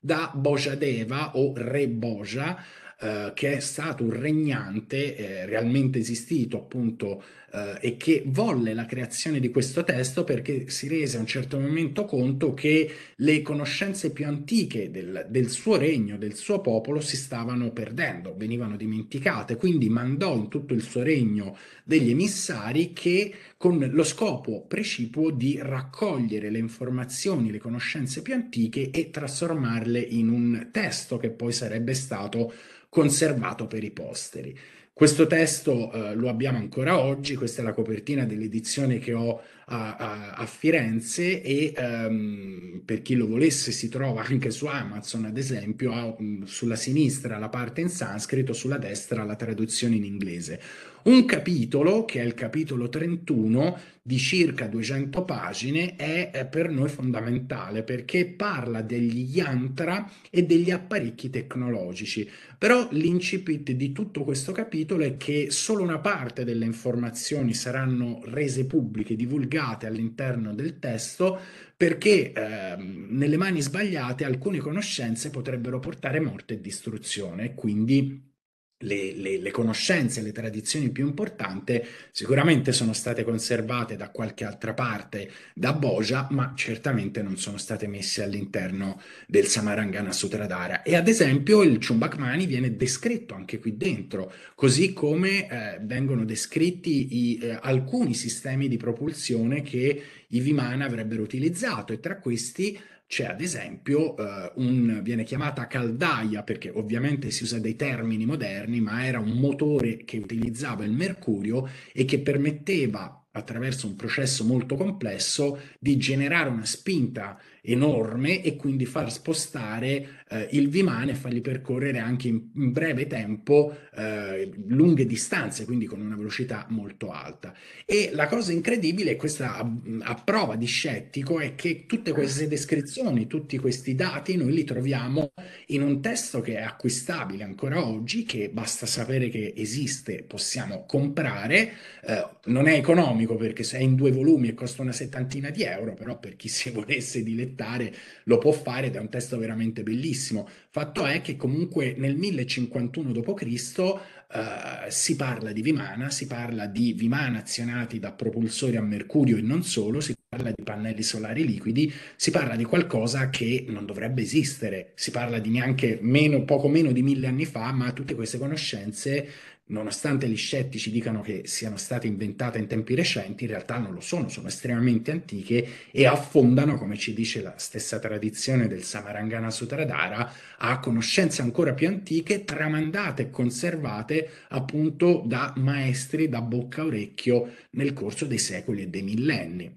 [SPEAKER 1] da Bojadeva o Re Boja, eh, che è stato un regnante eh, realmente esistito appunto eh, e che volle la creazione di questo testo perché si rese a un certo momento conto che le conoscenze più antiche del, del suo regno, del suo popolo si stavano perdendo, venivano dimenticate, quindi mandò in tutto il suo regno degli emissari che con lo scopo precipuo di raccogliere le informazioni, le conoscenze più antiche e trasformarle in un testo che poi sarebbe stato conservato per i posteri. Questo testo eh, lo abbiamo ancora oggi, questa è la copertina dell'edizione che ho a, a, Firenze e um, per chi lo volesse si trova anche su Amazon ad esempio a, mm, sulla sinistra la parte in sanscrito, sulla destra la traduzione in inglese. Un capitolo, che è il capitolo 31, di circa 200 pagine, è eh, per noi fondamentale perché parla degli yantra e degli apparecchi tecnologici. Però l'incipit di tutto questo capitolo è che solo una parte delle informazioni saranno rese pubbliche, divulgate allargate all'interno del testo perché eh, nelle mani sbagliate alcune conoscenze potrebbero portare morte e distruzione, quindi le, le, le, conoscenze, le tradizioni più importanti sicuramente sono state conservate da qualche altra parte da Bogia, ma certamente non sono state messe all'interno del Samarangana Sutradhara. E ad esempio il Chumbakmani viene descritto anche qui dentro, così come eh, vengono descritti i, eh, alcuni sistemi di propulsione che i Vimana avrebbero utilizzato e tra questi c'è ad esempio eh, un, viene chiamata caldaia perché ovviamente si usa dei termini moderni, ma era un motore che utilizzava il mercurio e che permetteva attraverso un processo molto complesso di generare una spinta enorme e quindi far spostare eh, il vimane e fargli percorrere anche in, in breve tempo eh, lunghe distanze, quindi con una velocità molto alta. E la cosa incredibile, questa a, mm, a prova di scettico, è che tutte queste descrizioni, tutti questi dati noi li troviamo in un testo che è acquistabile ancora oggi, che basta sapere che esiste, possiamo comprare, eh, non è economico perché se è in due volumi e costa una settantina di euro, però per chi si volesse dilettare commentare, lo può fare ed è un testo veramente bellissimo. Fatto è che comunque nel 1051 d.C. Uh, si parla di Vimana, si parla di Vimana azionati da propulsori a mercurio e non solo, si parla di pannelli solari liquidi, si parla di qualcosa che non dovrebbe esistere, si parla di neanche meno, poco meno di mille anni fa, ma tutte queste conoscenze nonostante gli scettici dicano che siano state inventate in tempi recenti, in realtà non lo sono, sono estremamente antiche e affondano, come ci dice la stessa tradizione del Samarangana Sutradhara, a conoscenze ancora più antiche, tramandate e conservate appunto da maestri da bocca a orecchio nel corso dei secoli e dei millenni.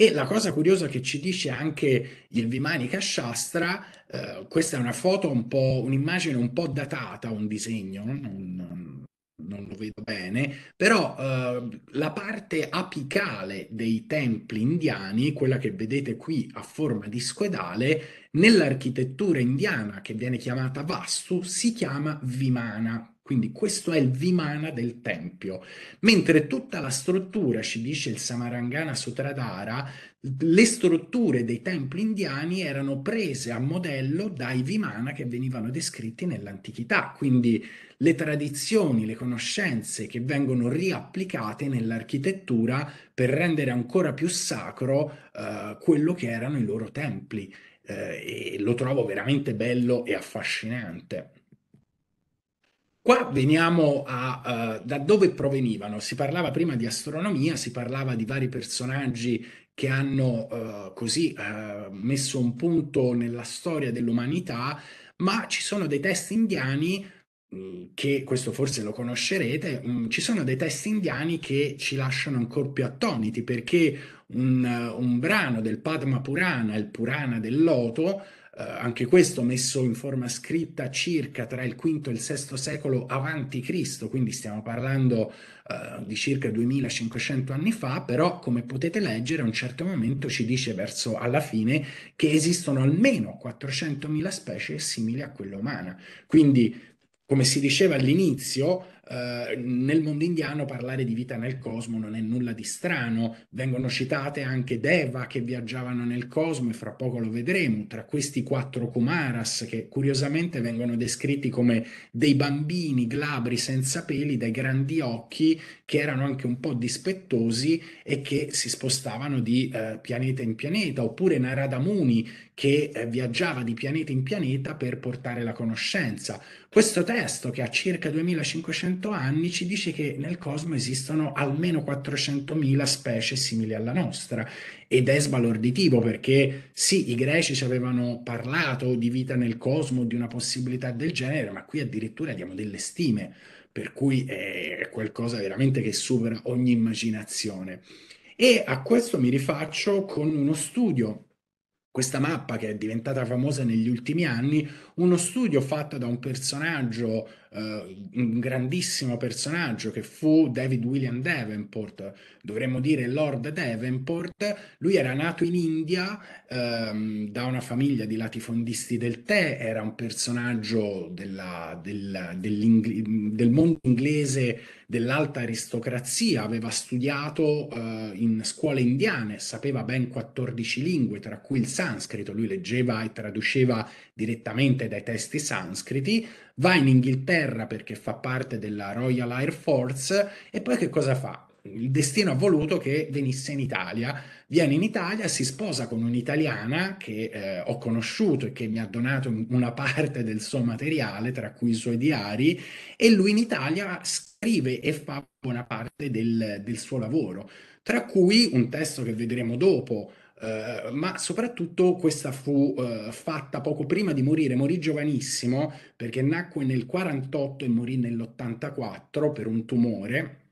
[SPEAKER 1] E la cosa curiosa che ci dice anche il Vimanika Shastra eh, questa è una foto un po', un'immagine un po' datata, un disegno, non, non lo vedo bene, però eh, la parte apicale dei templi indiani, quella che vedete qui a forma di squedale, nell'architettura indiana che viene chiamata Vastu, si chiama Vimana, quindi questo è il Vimana del Tempio. Mentre tutta la struttura, ci dice il Samarangana Sutradhara, le strutture dei templi indiani erano prese a modello dai Vimana che venivano descritti nell'antichità. Quindi le tradizioni, le conoscenze che vengono riapplicate nell'architettura per rendere ancora più sacro eh, quello che erano i loro templi. Eh, e lo trovo veramente bello e affascinante. Qua veniamo a uh, da dove provenivano. Si parlava prima di astronomia, si parlava di vari personaggi che hanno uh, così uh, messo un punto nella storia dell'umanità, ma ci sono dei testi indiani mm, che questo forse lo conoscerete, um, ci sono dei testi indiani che ci lasciano ancora più attoniti perché un, un brano del Padma Purana, il Purana del Loto, eh, anche questo messo in forma scritta circa tra il V e il VI secolo avanti Cristo, quindi stiamo parlando eh, di circa 2500 anni fa, però come potete leggere a un certo momento ci dice verso alla fine che esistono almeno 400.000 specie simili a quella umana. Quindi, come si diceva all'inizio, eh, nel mondo indiano parlare di vita nel cosmo non è nulla di strano, vengono citate anche Deva che viaggiavano nel cosmo e fra poco lo vedremo, tra questi quattro Kumaras che curiosamente vengono descritti come dei bambini glabri senza peli, dai grandi occhi che erano anche un po' dispettosi e che si spostavano di eh, pianeta in pianeta, oppure Narada Muni che eh, viaggiava di pianeta in pianeta per portare la conoscenza. Questo testo, che ha circa 2500 anni, ci dice che nel cosmo esistono almeno 400.000 specie simili alla nostra ed è sbalorditivo perché sì, i greci ci avevano parlato di vita nel cosmo, di una possibilità del genere, ma qui addirittura diamo delle stime, per cui eh, è qualcosa veramente che supera ogni immaginazione. E a questo mi rifaccio con uno studio questa mappa che è diventata famosa negli ultimi anni, uno studio fatto da un personaggio, eh, un grandissimo personaggio che fu David William Davenport, dovremmo dire Lord Davenport, lui era nato in India ehm, da una famiglia di latifondisti del tè, era un personaggio della, della, del mondo inglese dell'alta aristocrazia, aveva studiato eh, in scuole indiane, sapeva ben 14 lingue, tra cui il sanscrito, lui leggeva e traduceva direttamente dai testi sanscriti, va in Inghilterra perché fa parte della Royal Air Force e poi che cosa fa? il destino ha voluto che venisse in Italia. Viene in Italia, si sposa con un'italiana che eh, ho conosciuto e che mi ha donato una parte del suo materiale, tra cui i suoi diari, e lui in Italia scrive e fa buona parte del, del suo lavoro, tra cui un testo che vedremo dopo, Uh, ma soprattutto questa fu uh, fatta poco prima di morire, morì giovanissimo perché nacque nel 48 e morì nell'84 per un tumore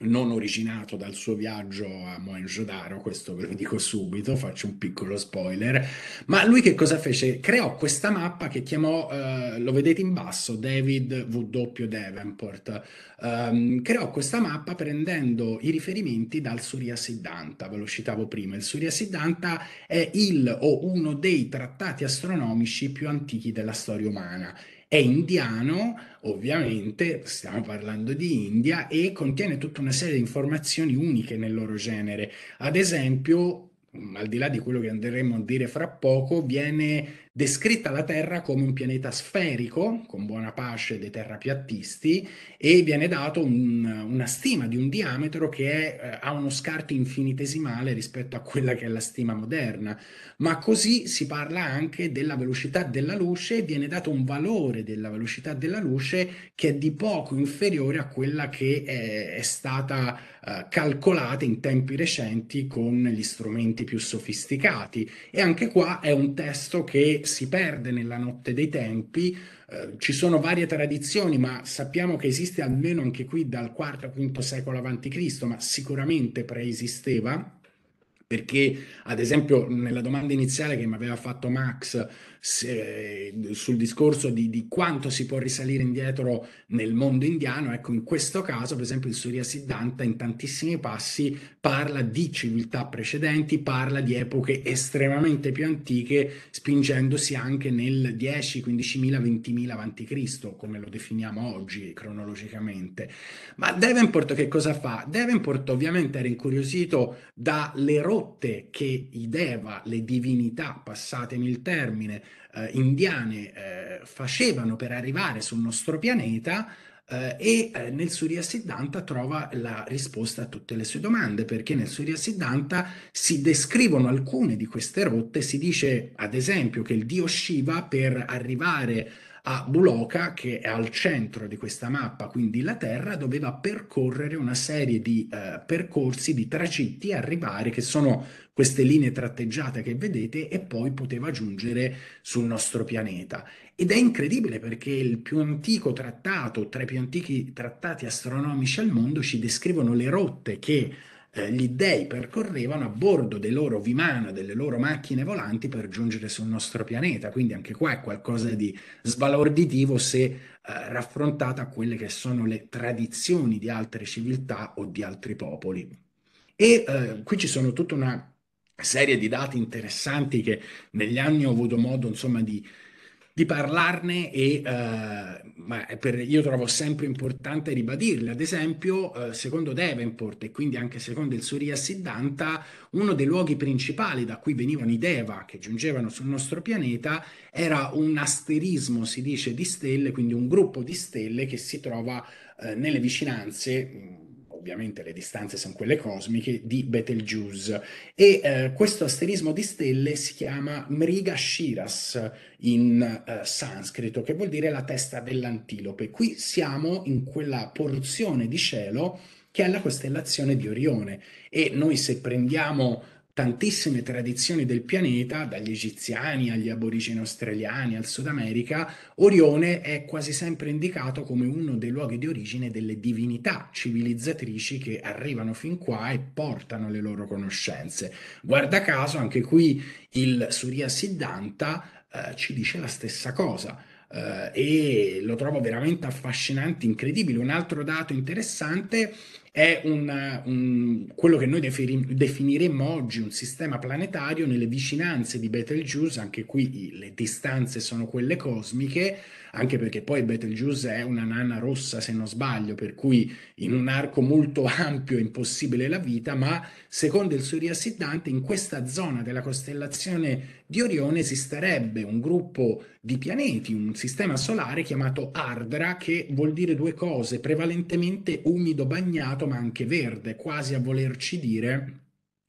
[SPEAKER 1] non originato dal suo viaggio a Mohenjo-Daro, questo ve lo dico subito, faccio un piccolo spoiler, ma lui che cosa fece? Creò questa mappa che chiamò, eh, lo vedete in basso, David W. Davenport, um, creò questa mappa prendendo i riferimenti dal Surya Siddhanta, ve lo citavo prima, il Surya Siddhanta è il o uno dei trattati astronomici più antichi della storia umana è indiano, ovviamente, stiamo parlando di India, e contiene tutta una serie di informazioni uniche nel loro genere. Ad esempio, al di là di quello che andremo a dire fra poco, viene descritta la Terra come un pianeta sferico, con buona pace dei terrapiattisti, e viene dato un, una stima di un diametro che è, eh, ha uno scarto infinitesimale rispetto a quella che è la stima moderna. Ma così si parla anche della velocità della luce viene dato un valore della velocità della luce che è di poco inferiore a quella che è, è stata eh, calcolata in tempi recenti con gli strumenti più sofisticati. E anche qua è un testo che si perde nella notte dei tempi. Eh, ci sono varie tradizioni, ma sappiamo che esiste almeno anche qui dal IV-V secolo a.C., ma sicuramente preesisteva perché ad esempio nella domanda iniziale che mi aveva fatto Max se, eh, sul discorso di, di, quanto si può risalire indietro nel mondo indiano, ecco, in questo caso, per esempio, il Surya Siddhanta in tantissimi passi parla di civiltà precedenti, parla di epoche estremamente più antiche, spingendosi anche nel 10, 15.000, 20.000 a.C., come lo definiamo oggi cronologicamente. Ma Davenport che cosa fa? Davenport ovviamente era incuriosito dalle rotte che i Deva, le divinità, passatemi il termine, eh, indiane eh, facevano per arrivare sul nostro pianeta eh, e eh, nel Surya Siddhanta trova la risposta a tutte le sue domande, perché nel Surya Siddhanta si descrivono alcune di queste rotte, si dice ad esempio che il dio Shiva per arrivare a Buloka, che è al centro di questa mappa, quindi la Terra, doveva percorrere una serie di eh, percorsi, di tracitti, arrivare, che sono queste linee tratteggiate che vedete e poi poteva giungere sul nostro pianeta. Ed è incredibile perché il più antico trattato, tra i più antichi trattati astronomici al mondo, ci descrivono le rotte che eh, gli dèi percorrevano a bordo dei loro vimana, delle loro macchine volanti per giungere sul nostro pianeta. Quindi anche qua è qualcosa di sbalorditivo se eh, raffrontata a quelle che sono le tradizioni di altre civiltà o di altri popoli. E eh, qui ci sono tutta una serie di dati interessanti che negli anni ho avuto modo insomma di, di parlarne e eh, ma per, io trovo sempre importante ribadirle. Ad esempio, eh, secondo Davenport e quindi anche secondo il Surya Siddhanta, uno dei luoghi principali da cui venivano i Deva che giungevano sul nostro pianeta era un asterismo, si dice, di stelle, quindi un gruppo di stelle che si trova eh, nelle vicinanze ovviamente le distanze sono quelle cosmiche, di Betelgeuse. E eh, questo asterismo di stelle si chiama Mrigashiras in eh, sanscrito, che vuol dire la testa dell'antilope. Qui siamo in quella porzione di cielo che è la costellazione di Orione. E noi se prendiamo tantissime tradizioni del pianeta, dagli egiziani agli aborigeni australiani al Sud America, Orione è quasi sempre indicato come uno dei luoghi di origine delle divinità civilizzatrici che arrivano fin qua e portano le loro conoscenze. Guarda caso, anche qui il Surya Siddhanta eh, ci dice la stessa cosa. Eh, e lo trovo veramente affascinante, incredibile. Un altro dato interessante è un, un, quello che noi definiremmo oggi un sistema planetario nelle vicinanze di Betelgeuse, anche qui le distanze sono quelle cosmiche, anche perché poi Betelgeuse è una nana rossa se non sbaglio, per cui in un arco molto ampio è impossibile la vita, ma secondo il suo Siddhanta in questa zona della costellazione di Orione esisterebbe un gruppo di pianeti, un sistema solare chiamato Ardra, che vuol dire due cose, prevalentemente umido bagnato ma anche verde, quasi a volerci dire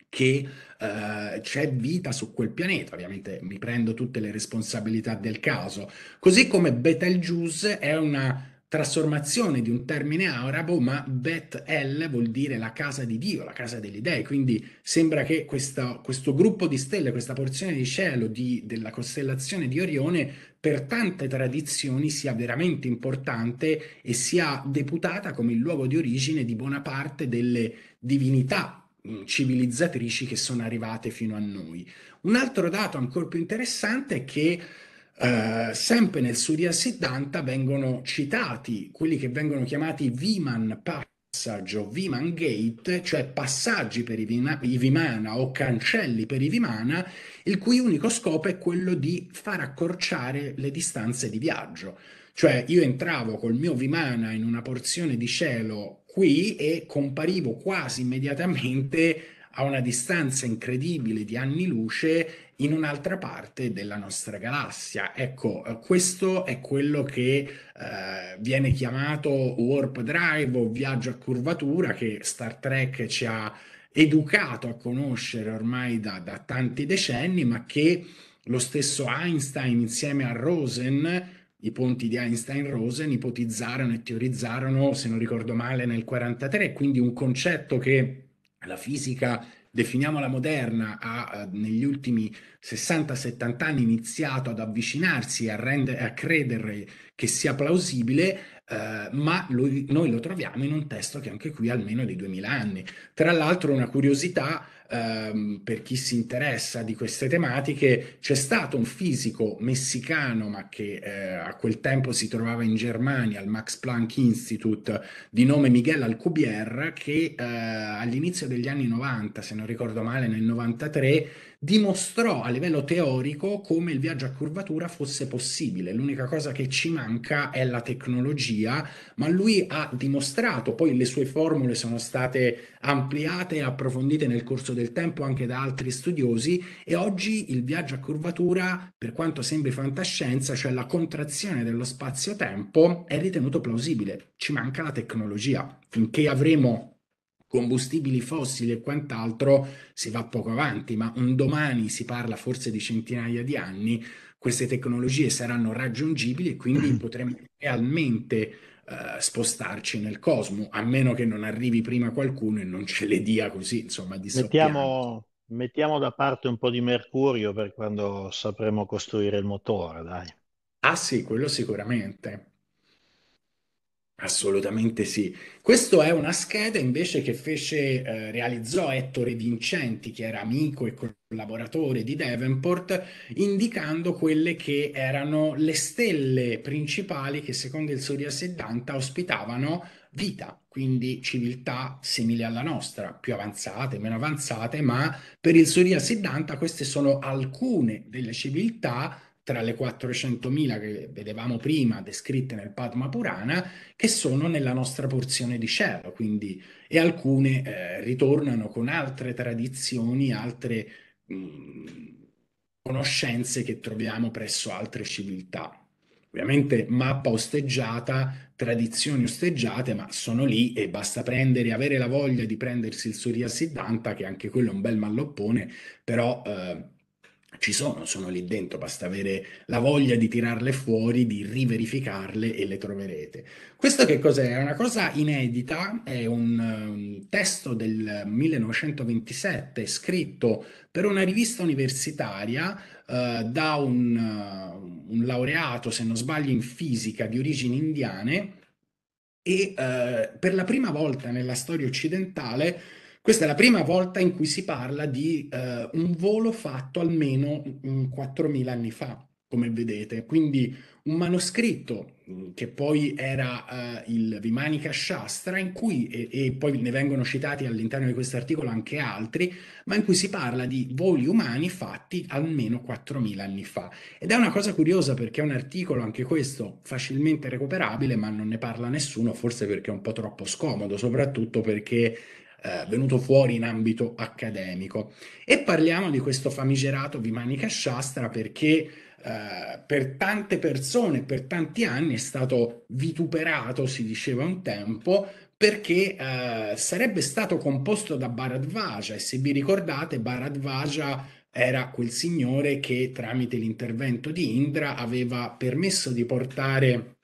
[SPEAKER 1] che eh, c'è vita su quel pianeta, ovviamente mi prendo tutte le responsabilità del caso, così come Betelgeuse è una trasformazione di un termine arabo, ma Bet El vuol dire la casa di Dio, la casa degli dei, quindi sembra che questa, questo gruppo di stelle, questa porzione di cielo di, della costellazione di Orione per tante tradizioni sia veramente importante e sia deputata come il luogo di origine di buona parte delle divinità mm, civilizzatrici che sono arrivate fino a noi. Un altro dato ancora più interessante è che eh, sempre nel Surya Siddhanta vengono citati quelli che vengono chiamati Viman Patti passaggio Viman Gate, cioè passaggi per i, vina- i Vimana o cancelli per i Vimana, il cui unico scopo è quello di far accorciare le distanze di viaggio. Cioè io entravo col mio Vimana in una porzione di cielo qui e comparivo quasi immediatamente a una distanza incredibile di anni luce in un'altra parte della nostra galassia. Ecco, eh, questo è quello che eh, viene chiamato warp drive o viaggio a curvatura che Star Trek ci ha educato a conoscere ormai da, da tanti decenni, ma che lo stesso Einstein insieme a Rosen i ponti di Einstein-Rosen ipotizzarono e teorizzarono, se non ricordo male, nel 1943, quindi un concetto che la fisica definiamola moderna, ha eh, negli ultimi 60-70 anni iniziato ad avvicinarsi e a, rende, a credere che sia plausibile, eh, ma lo, noi lo troviamo in un testo che anche qui ha almeno di 2000 anni. Tra l'altro una curiosità ehm, per chi si interessa di queste tematiche, c'è stato un fisico messicano, ma che eh, a quel tempo si trovava in Germania, al Max Planck Institute, di nome Miguel Alcubierre, che eh, all'inizio degli anni 90, se non ricordo male, nel 93, dimostrò a livello teorico come il viaggio a curvatura fosse possibile. L'unica cosa che ci manca è la tecnologia, ma lui ha dimostrato, poi le sue formule sono state ampliate e approfondite nel corso del tempo anche da altri studiosi e oggi il viaggio a curvatura, per quanto sembri fantascienza, cioè la contrazione dello spazio-tempo, è ritenuto plausibile. Ci manca la tecnologia. Finché avremo combustibili fossili e quant'altro si va poco avanti, ma un domani si parla forse di centinaia di anni, queste tecnologie saranno raggiungibili e quindi potremo realmente uh, spostarci nel cosmo, a meno che non arrivi prima qualcuno e non ce le dia così, insomma, di mettiamo,
[SPEAKER 2] mettiamo da parte un po' di mercurio per quando sapremo costruire il motore, dai. Ah sì, quello sicuramente.
[SPEAKER 1] Assolutamente sì. Questa è una scheda invece che fece, eh, realizzò Ettore Vincenti, che era amico e collaboratore di Davenport, indicando quelle che erano le stelle principali che secondo il Surya Siddhanta ospitavano vita, quindi civiltà simili alla nostra, più avanzate, meno avanzate, ma per il Surya Siddhanta queste sono alcune delle civiltà tra le 400.000 che vedevamo prima descritte nel Padma Purana, che sono nella nostra porzione di cielo, quindi, e alcune eh, ritornano con altre tradizioni, altre mh, mm, conoscenze che troviamo presso altre civiltà. Ovviamente mappa osteggiata, tradizioni osteggiate, ma sono lì e basta prendere, avere la voglia di prendersi il Surya Siddhanta, che anche quello è un bel malloppone, però... Eh, ci sono, sono lì dentro, basta avere la voglia di tirarle fuori, di riverificarle e le troverete. Questo che cos'è? È una cosa inedita, è un, un um, testo del 1927 scritto per una rivista universitaria eh, da un, uh, un laureato, se non sbaglio, in fisica di origini indiane e eh, per la prima volta nella storia occidentale questa è la prima volta in cui si parla di eh, un volo fatto almeno 4.000 anni fa, come vedete. Quindi un manoscritto mm, che poi era eh, il Vimanika Shastra, in cui, e, e poi ne vengono citati all'interno di questo articolo anche altri, ma in cui si parla di voli umani fatti almeno 4.000 anni fa. Ed è una cosa curiosa perché è un articolo, anche questo, facilmente recuperabile, ma non ne parla nessuno, forse perché è un po' troppo scomodo, soprattutto perché eh, venuto fuori in ambito accademico. E parliamo di questo famigerato Vimanika Shastra perché Uh, per tante persone, per tanti anni è stato vituperato, si diceva un tempo, perché uh, sarebbe stato composto da Bharadvaja e se vi ricordate Bharadvaja era quel signore che tramite l'intervento di Indra aveva permesso di portare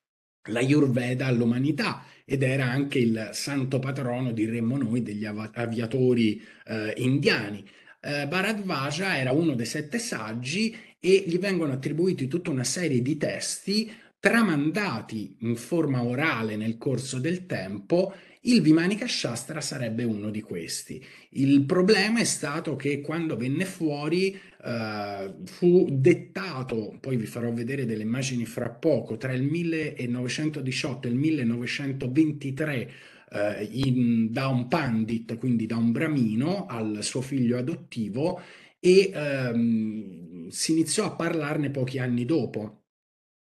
[SPEAKER 1] la Yurveda all'umanità ed era anche il santo patrono, diremmo noi, degli av- aviatori eh, indiani. Eh, Bharadvaja era uno dei sette saggi e gli vengono attribuiti tutta una serie di testi tramandati in forma orale nel corso del tempo il Vimanika Shastra sarebbe uno di questi. Il problema è stato che quando venne fuori eh, fu dettato, poi vi farò vedere delle immagini fra poco, tra il 1918 e il 1923 eh, in, da un pandit, quindi da un bramino, al suo figlio adottivo e ehm, si iniziò a parlarne pochi anni dopo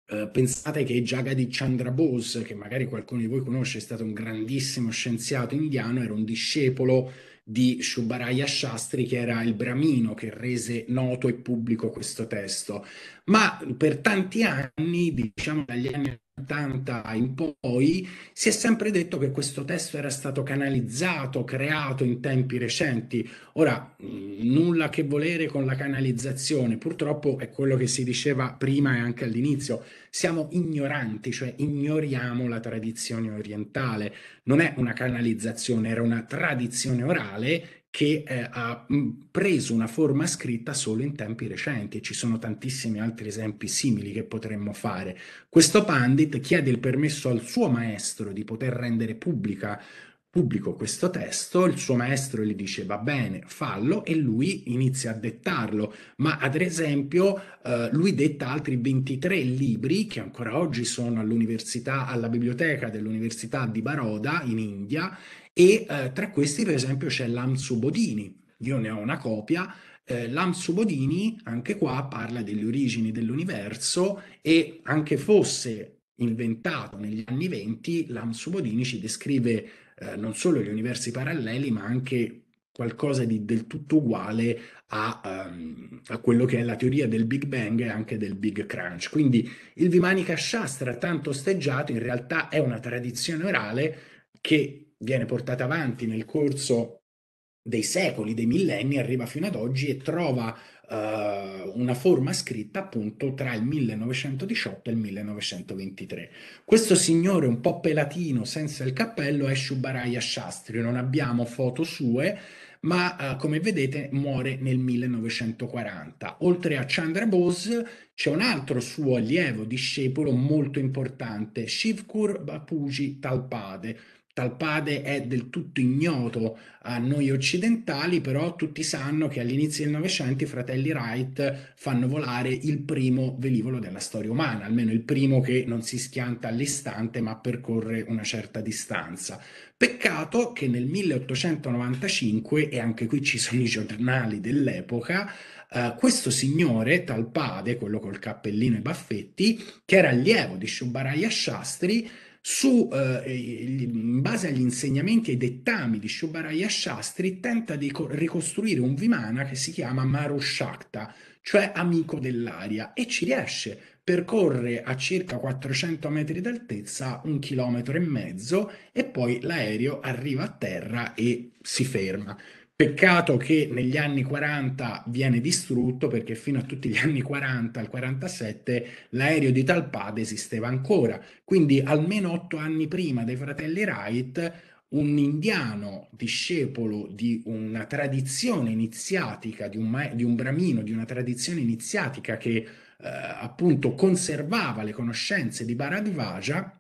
[SPEAKER 1] eh, pensate che Jagadi Chandra Bose, che magari qualcuno di voi conosce, è stato un grandissimo scienziato indiano, era un discepolo di Shubharaya Shastri, che era il bramino che rese noto e pubblico questo testo. Ma per tanti anni, diciamo dagli anni 80 in poi, si è sempre detto che questo testo era stato canalizzato, creato in tempi recenti. Ora, mm, nulla a che volere con la canalizzazione, purtroppo è quello che si diceva prima e anche all'inizio. Siamo ignoranti, cioè ignoriamo la tradizione orientale. Non è una canalizzazione, era una tradizione orale che eh, ha preso una forma scritta solo in tempi recenti e ci sono tantissimi altri esempi simili che potremmo fare. Questo Pandit chiede il permesso al suo maestro di poter rendere pubblica pubblico questo testo, il suo maestro gli dice va bene, fallo e lui inizia a dettarlo, ma ad esempio eh, lui detta altri 23 libri che ancora oggi sono all'università, alla biblioteca dell'Università di Baroda in India e eh, tra questi per esempio c'è Lamzu Bodini, io ne ho una copia, eh, Lamzu Bodini anche qua parla delle origini dell'universo e anche fosse inventato negli anni venti, Lamzu Bodini ci descrive eh, non solo gli universi paralleli ma anche qualcosa di del tutto uguale a, um, a, quello che è la teoria del Big Bang e anche del Big Crunch. Quindi il Vimanika Shastra, tanto osteggiato, in realtà è una tradizione orale che viene portata avanti nel corso dei secoli, dei millenni, arriva fino ad oggi e trova eh, una forma scritta appunto tra il 1918 e il 1923. Questo signore un po' pelatino, senza il cappello, è Shubaraya Shastri, non abbiamo foto sue, ma eh, come vedete muore nel 1940. Oltre a Chandra Bose c'è un altro suo allievo, discepolo molto importante, Shivkur Bapuji Talpade, Tal padre è del tutto ignoto a noi occidentali, però tutti sanno che all'inizio del Novecento i fratelli Wright fanno volare il primo velivolo della storia umana, almeno il primo che non si schianta all'istante ma percorre una certa distanza. Peccato che nel 1895, e anche qui ci sono i giornali dell'epoca, Uh, questo signore, tal padre, quello col cappellino e i baffetti, che era allievo di Shubaraya Shastri, su, eh, in base agli insegnamenti e dettami di Shubharaya Shastri, tenta di ricostruire un Vimana che si chiama Marushakta, cioè amico dell'aria, e ci riesce. Percorre a circa 400 metri d'altezza un chilometro e mezzo e poi l'aereo arriva a terra e si ferma. Peccato che negli anni 40 viene distrutto perché fino a tutti gli anni 40, al 47, l'aereo di Talpade esisteva ancora. Quindi almeno otto anni prima dei fratelli Wright, un indiano discepolo di una tradizione iniziatica, di un, ma- di un bramino, di una tradizione iniziatica che eh, appunto conservava le conoscenze di Bharadvaja,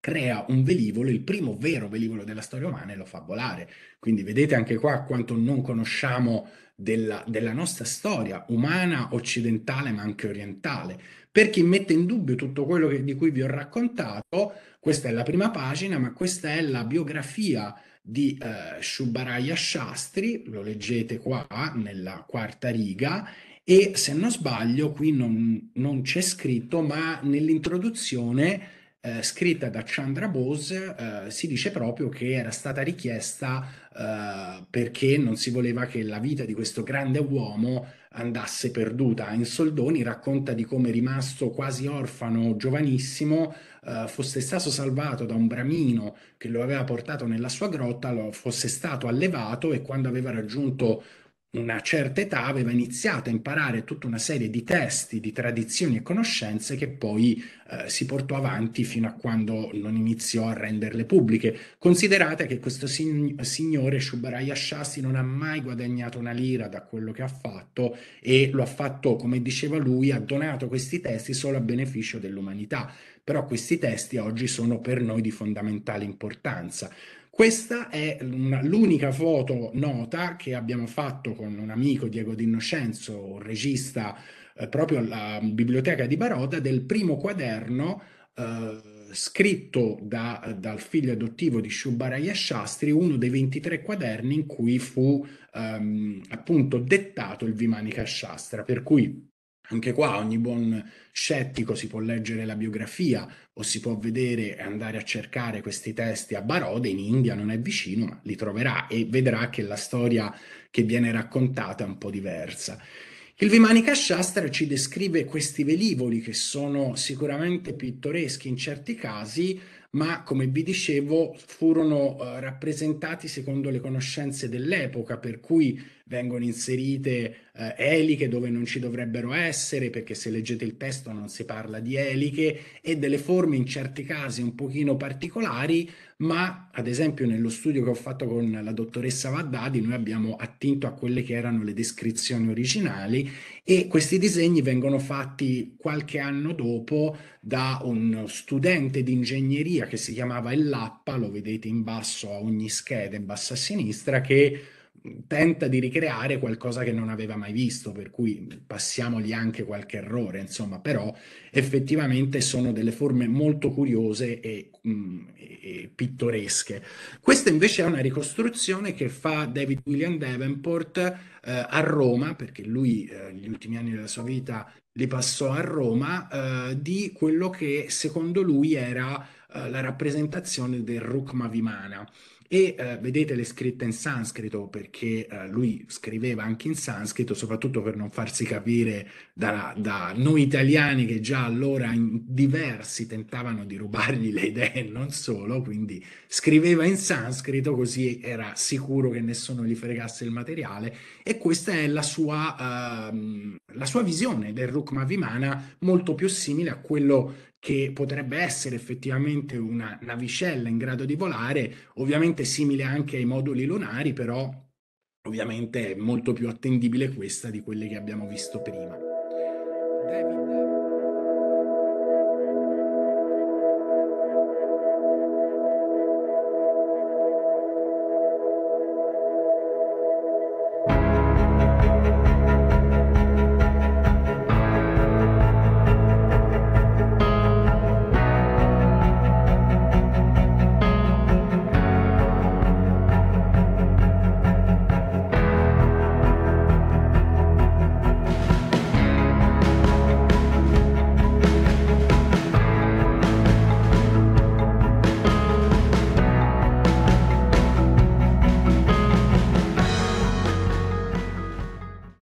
[SPEAKER 1] crea un velivolo, il primo vero velivolo della storia umana e lo fa volare. Quindi vedete anche qua quanto non conosciamo della, della, nostra storia umana, occidentale ma anche orientale. Per chi mette in dubbio tutto quello che, di cui vi ho raccontato, questa è la prima pagina, ma questa è la biografia di eh, Shubaraya Shastri, lo leggete qua nella quarta riga, e se non sbaglio qui non, non c'è scritto, ma nell'introduzione eh, scritta da Chandra Bose, eh, si dice proprio che era stata richiesta eh, perché non si voleva che la vita di questo grande uomo andasse perduta. In soldoni racconta di come rimasto quasi orfano giovanissimo Uh, fosse stato salvato da un bramino che lo aveva portato nella sua grotta, lo fosse stato allevato e quando aveva raggiunto una certa età aveva iniziato a imparare tutta una serie di testi, di tradizioni e conoscenze che poi eh, si portò avanti fino a quando non iniziò a renderle pubbliche. Considerate che questo sign- signore Shubaraya Shasti non ha mai guadagnato una lira da quello che ha fatto e lo ha fatto, come diceva lui, ha donato questi testi solo a beneficio dell'umanità. Però questi testi oggi sono per noi di fondamentale importanza. Questa è l'unica foto nota che abbiamo fatto con un amico Diego D'innocenzo, regista eh, proprio alla biblioteca di Baroda, del primo quaderno eh, scritto da, dal figlio adottivo di Shubharaya Shastri, uno dei 23 quaderni in cui fu ehm, appunto dettato il Vimanika Shastra, per cui anche qua ogni buon scettico si può leggere la biografia o si può vedere e andare a cercare questi testi a Barode, in India non è vicino, ma li troverà e vedrà che la storia che viene raccontata è un po' diversa. Il Vimanika Shastra ci descrive questi velivoli che sono sicuramente pittoreschi in certi casi, ma come vi dicevo furono eh, rappresentati secondo le conoscenze dell'epoca, per cui vengono inserite eh, eliche dove non ci dovrebbero essere, perché se leggete il testo non si parla di eliche, e delle forme in certi casi un pochino particolari, ma ad esempio nello studio che ho fatto con la dottoressa Vaddadi noi abbiamo attinto a quelle che erano le descrizioni originali e questi disegni vengono fatti qualche anno dopo da un studente di ingegneria che si chiamava El Lappa, lo vedete in basso a ogni scheda, in basso a sinistra, che tenta di ricreare qualcosa che non aveva mai visto, per cui passiamogli anche qualche errore, insomma, però effettivamente sono delle forme molto curiose e, mh, mm, e pittoresche. Questa invece è una ricostruzione che fa David William Davenport eh, a Roma, perché lui eh, gli ultimi anni della sua vita li passò a Roma, eh, di quello che secondo lui era eh, la rappresentazione del Rukma Vimana e eh, vedete le scritte in sanscrito perché eh, lui scriveva anche in sanscrito soprattutto per non farsi capire da, da, noi italiani che già allora in diversi tentavano di rubargli le idee non solo quindi scriveva in sanscrito così era sicuro che nessuno gli fregasse il materiale e questa è la sua, eh, la sua visione del Rukma Vimana molto più simile a quello che potrebbe essere effettivamente una navicella in grado di volare, ovviamente simile anche ai moduli lunari, però ovviamente è molto più attendibile questa di quelle che abbiamo visto prima. David.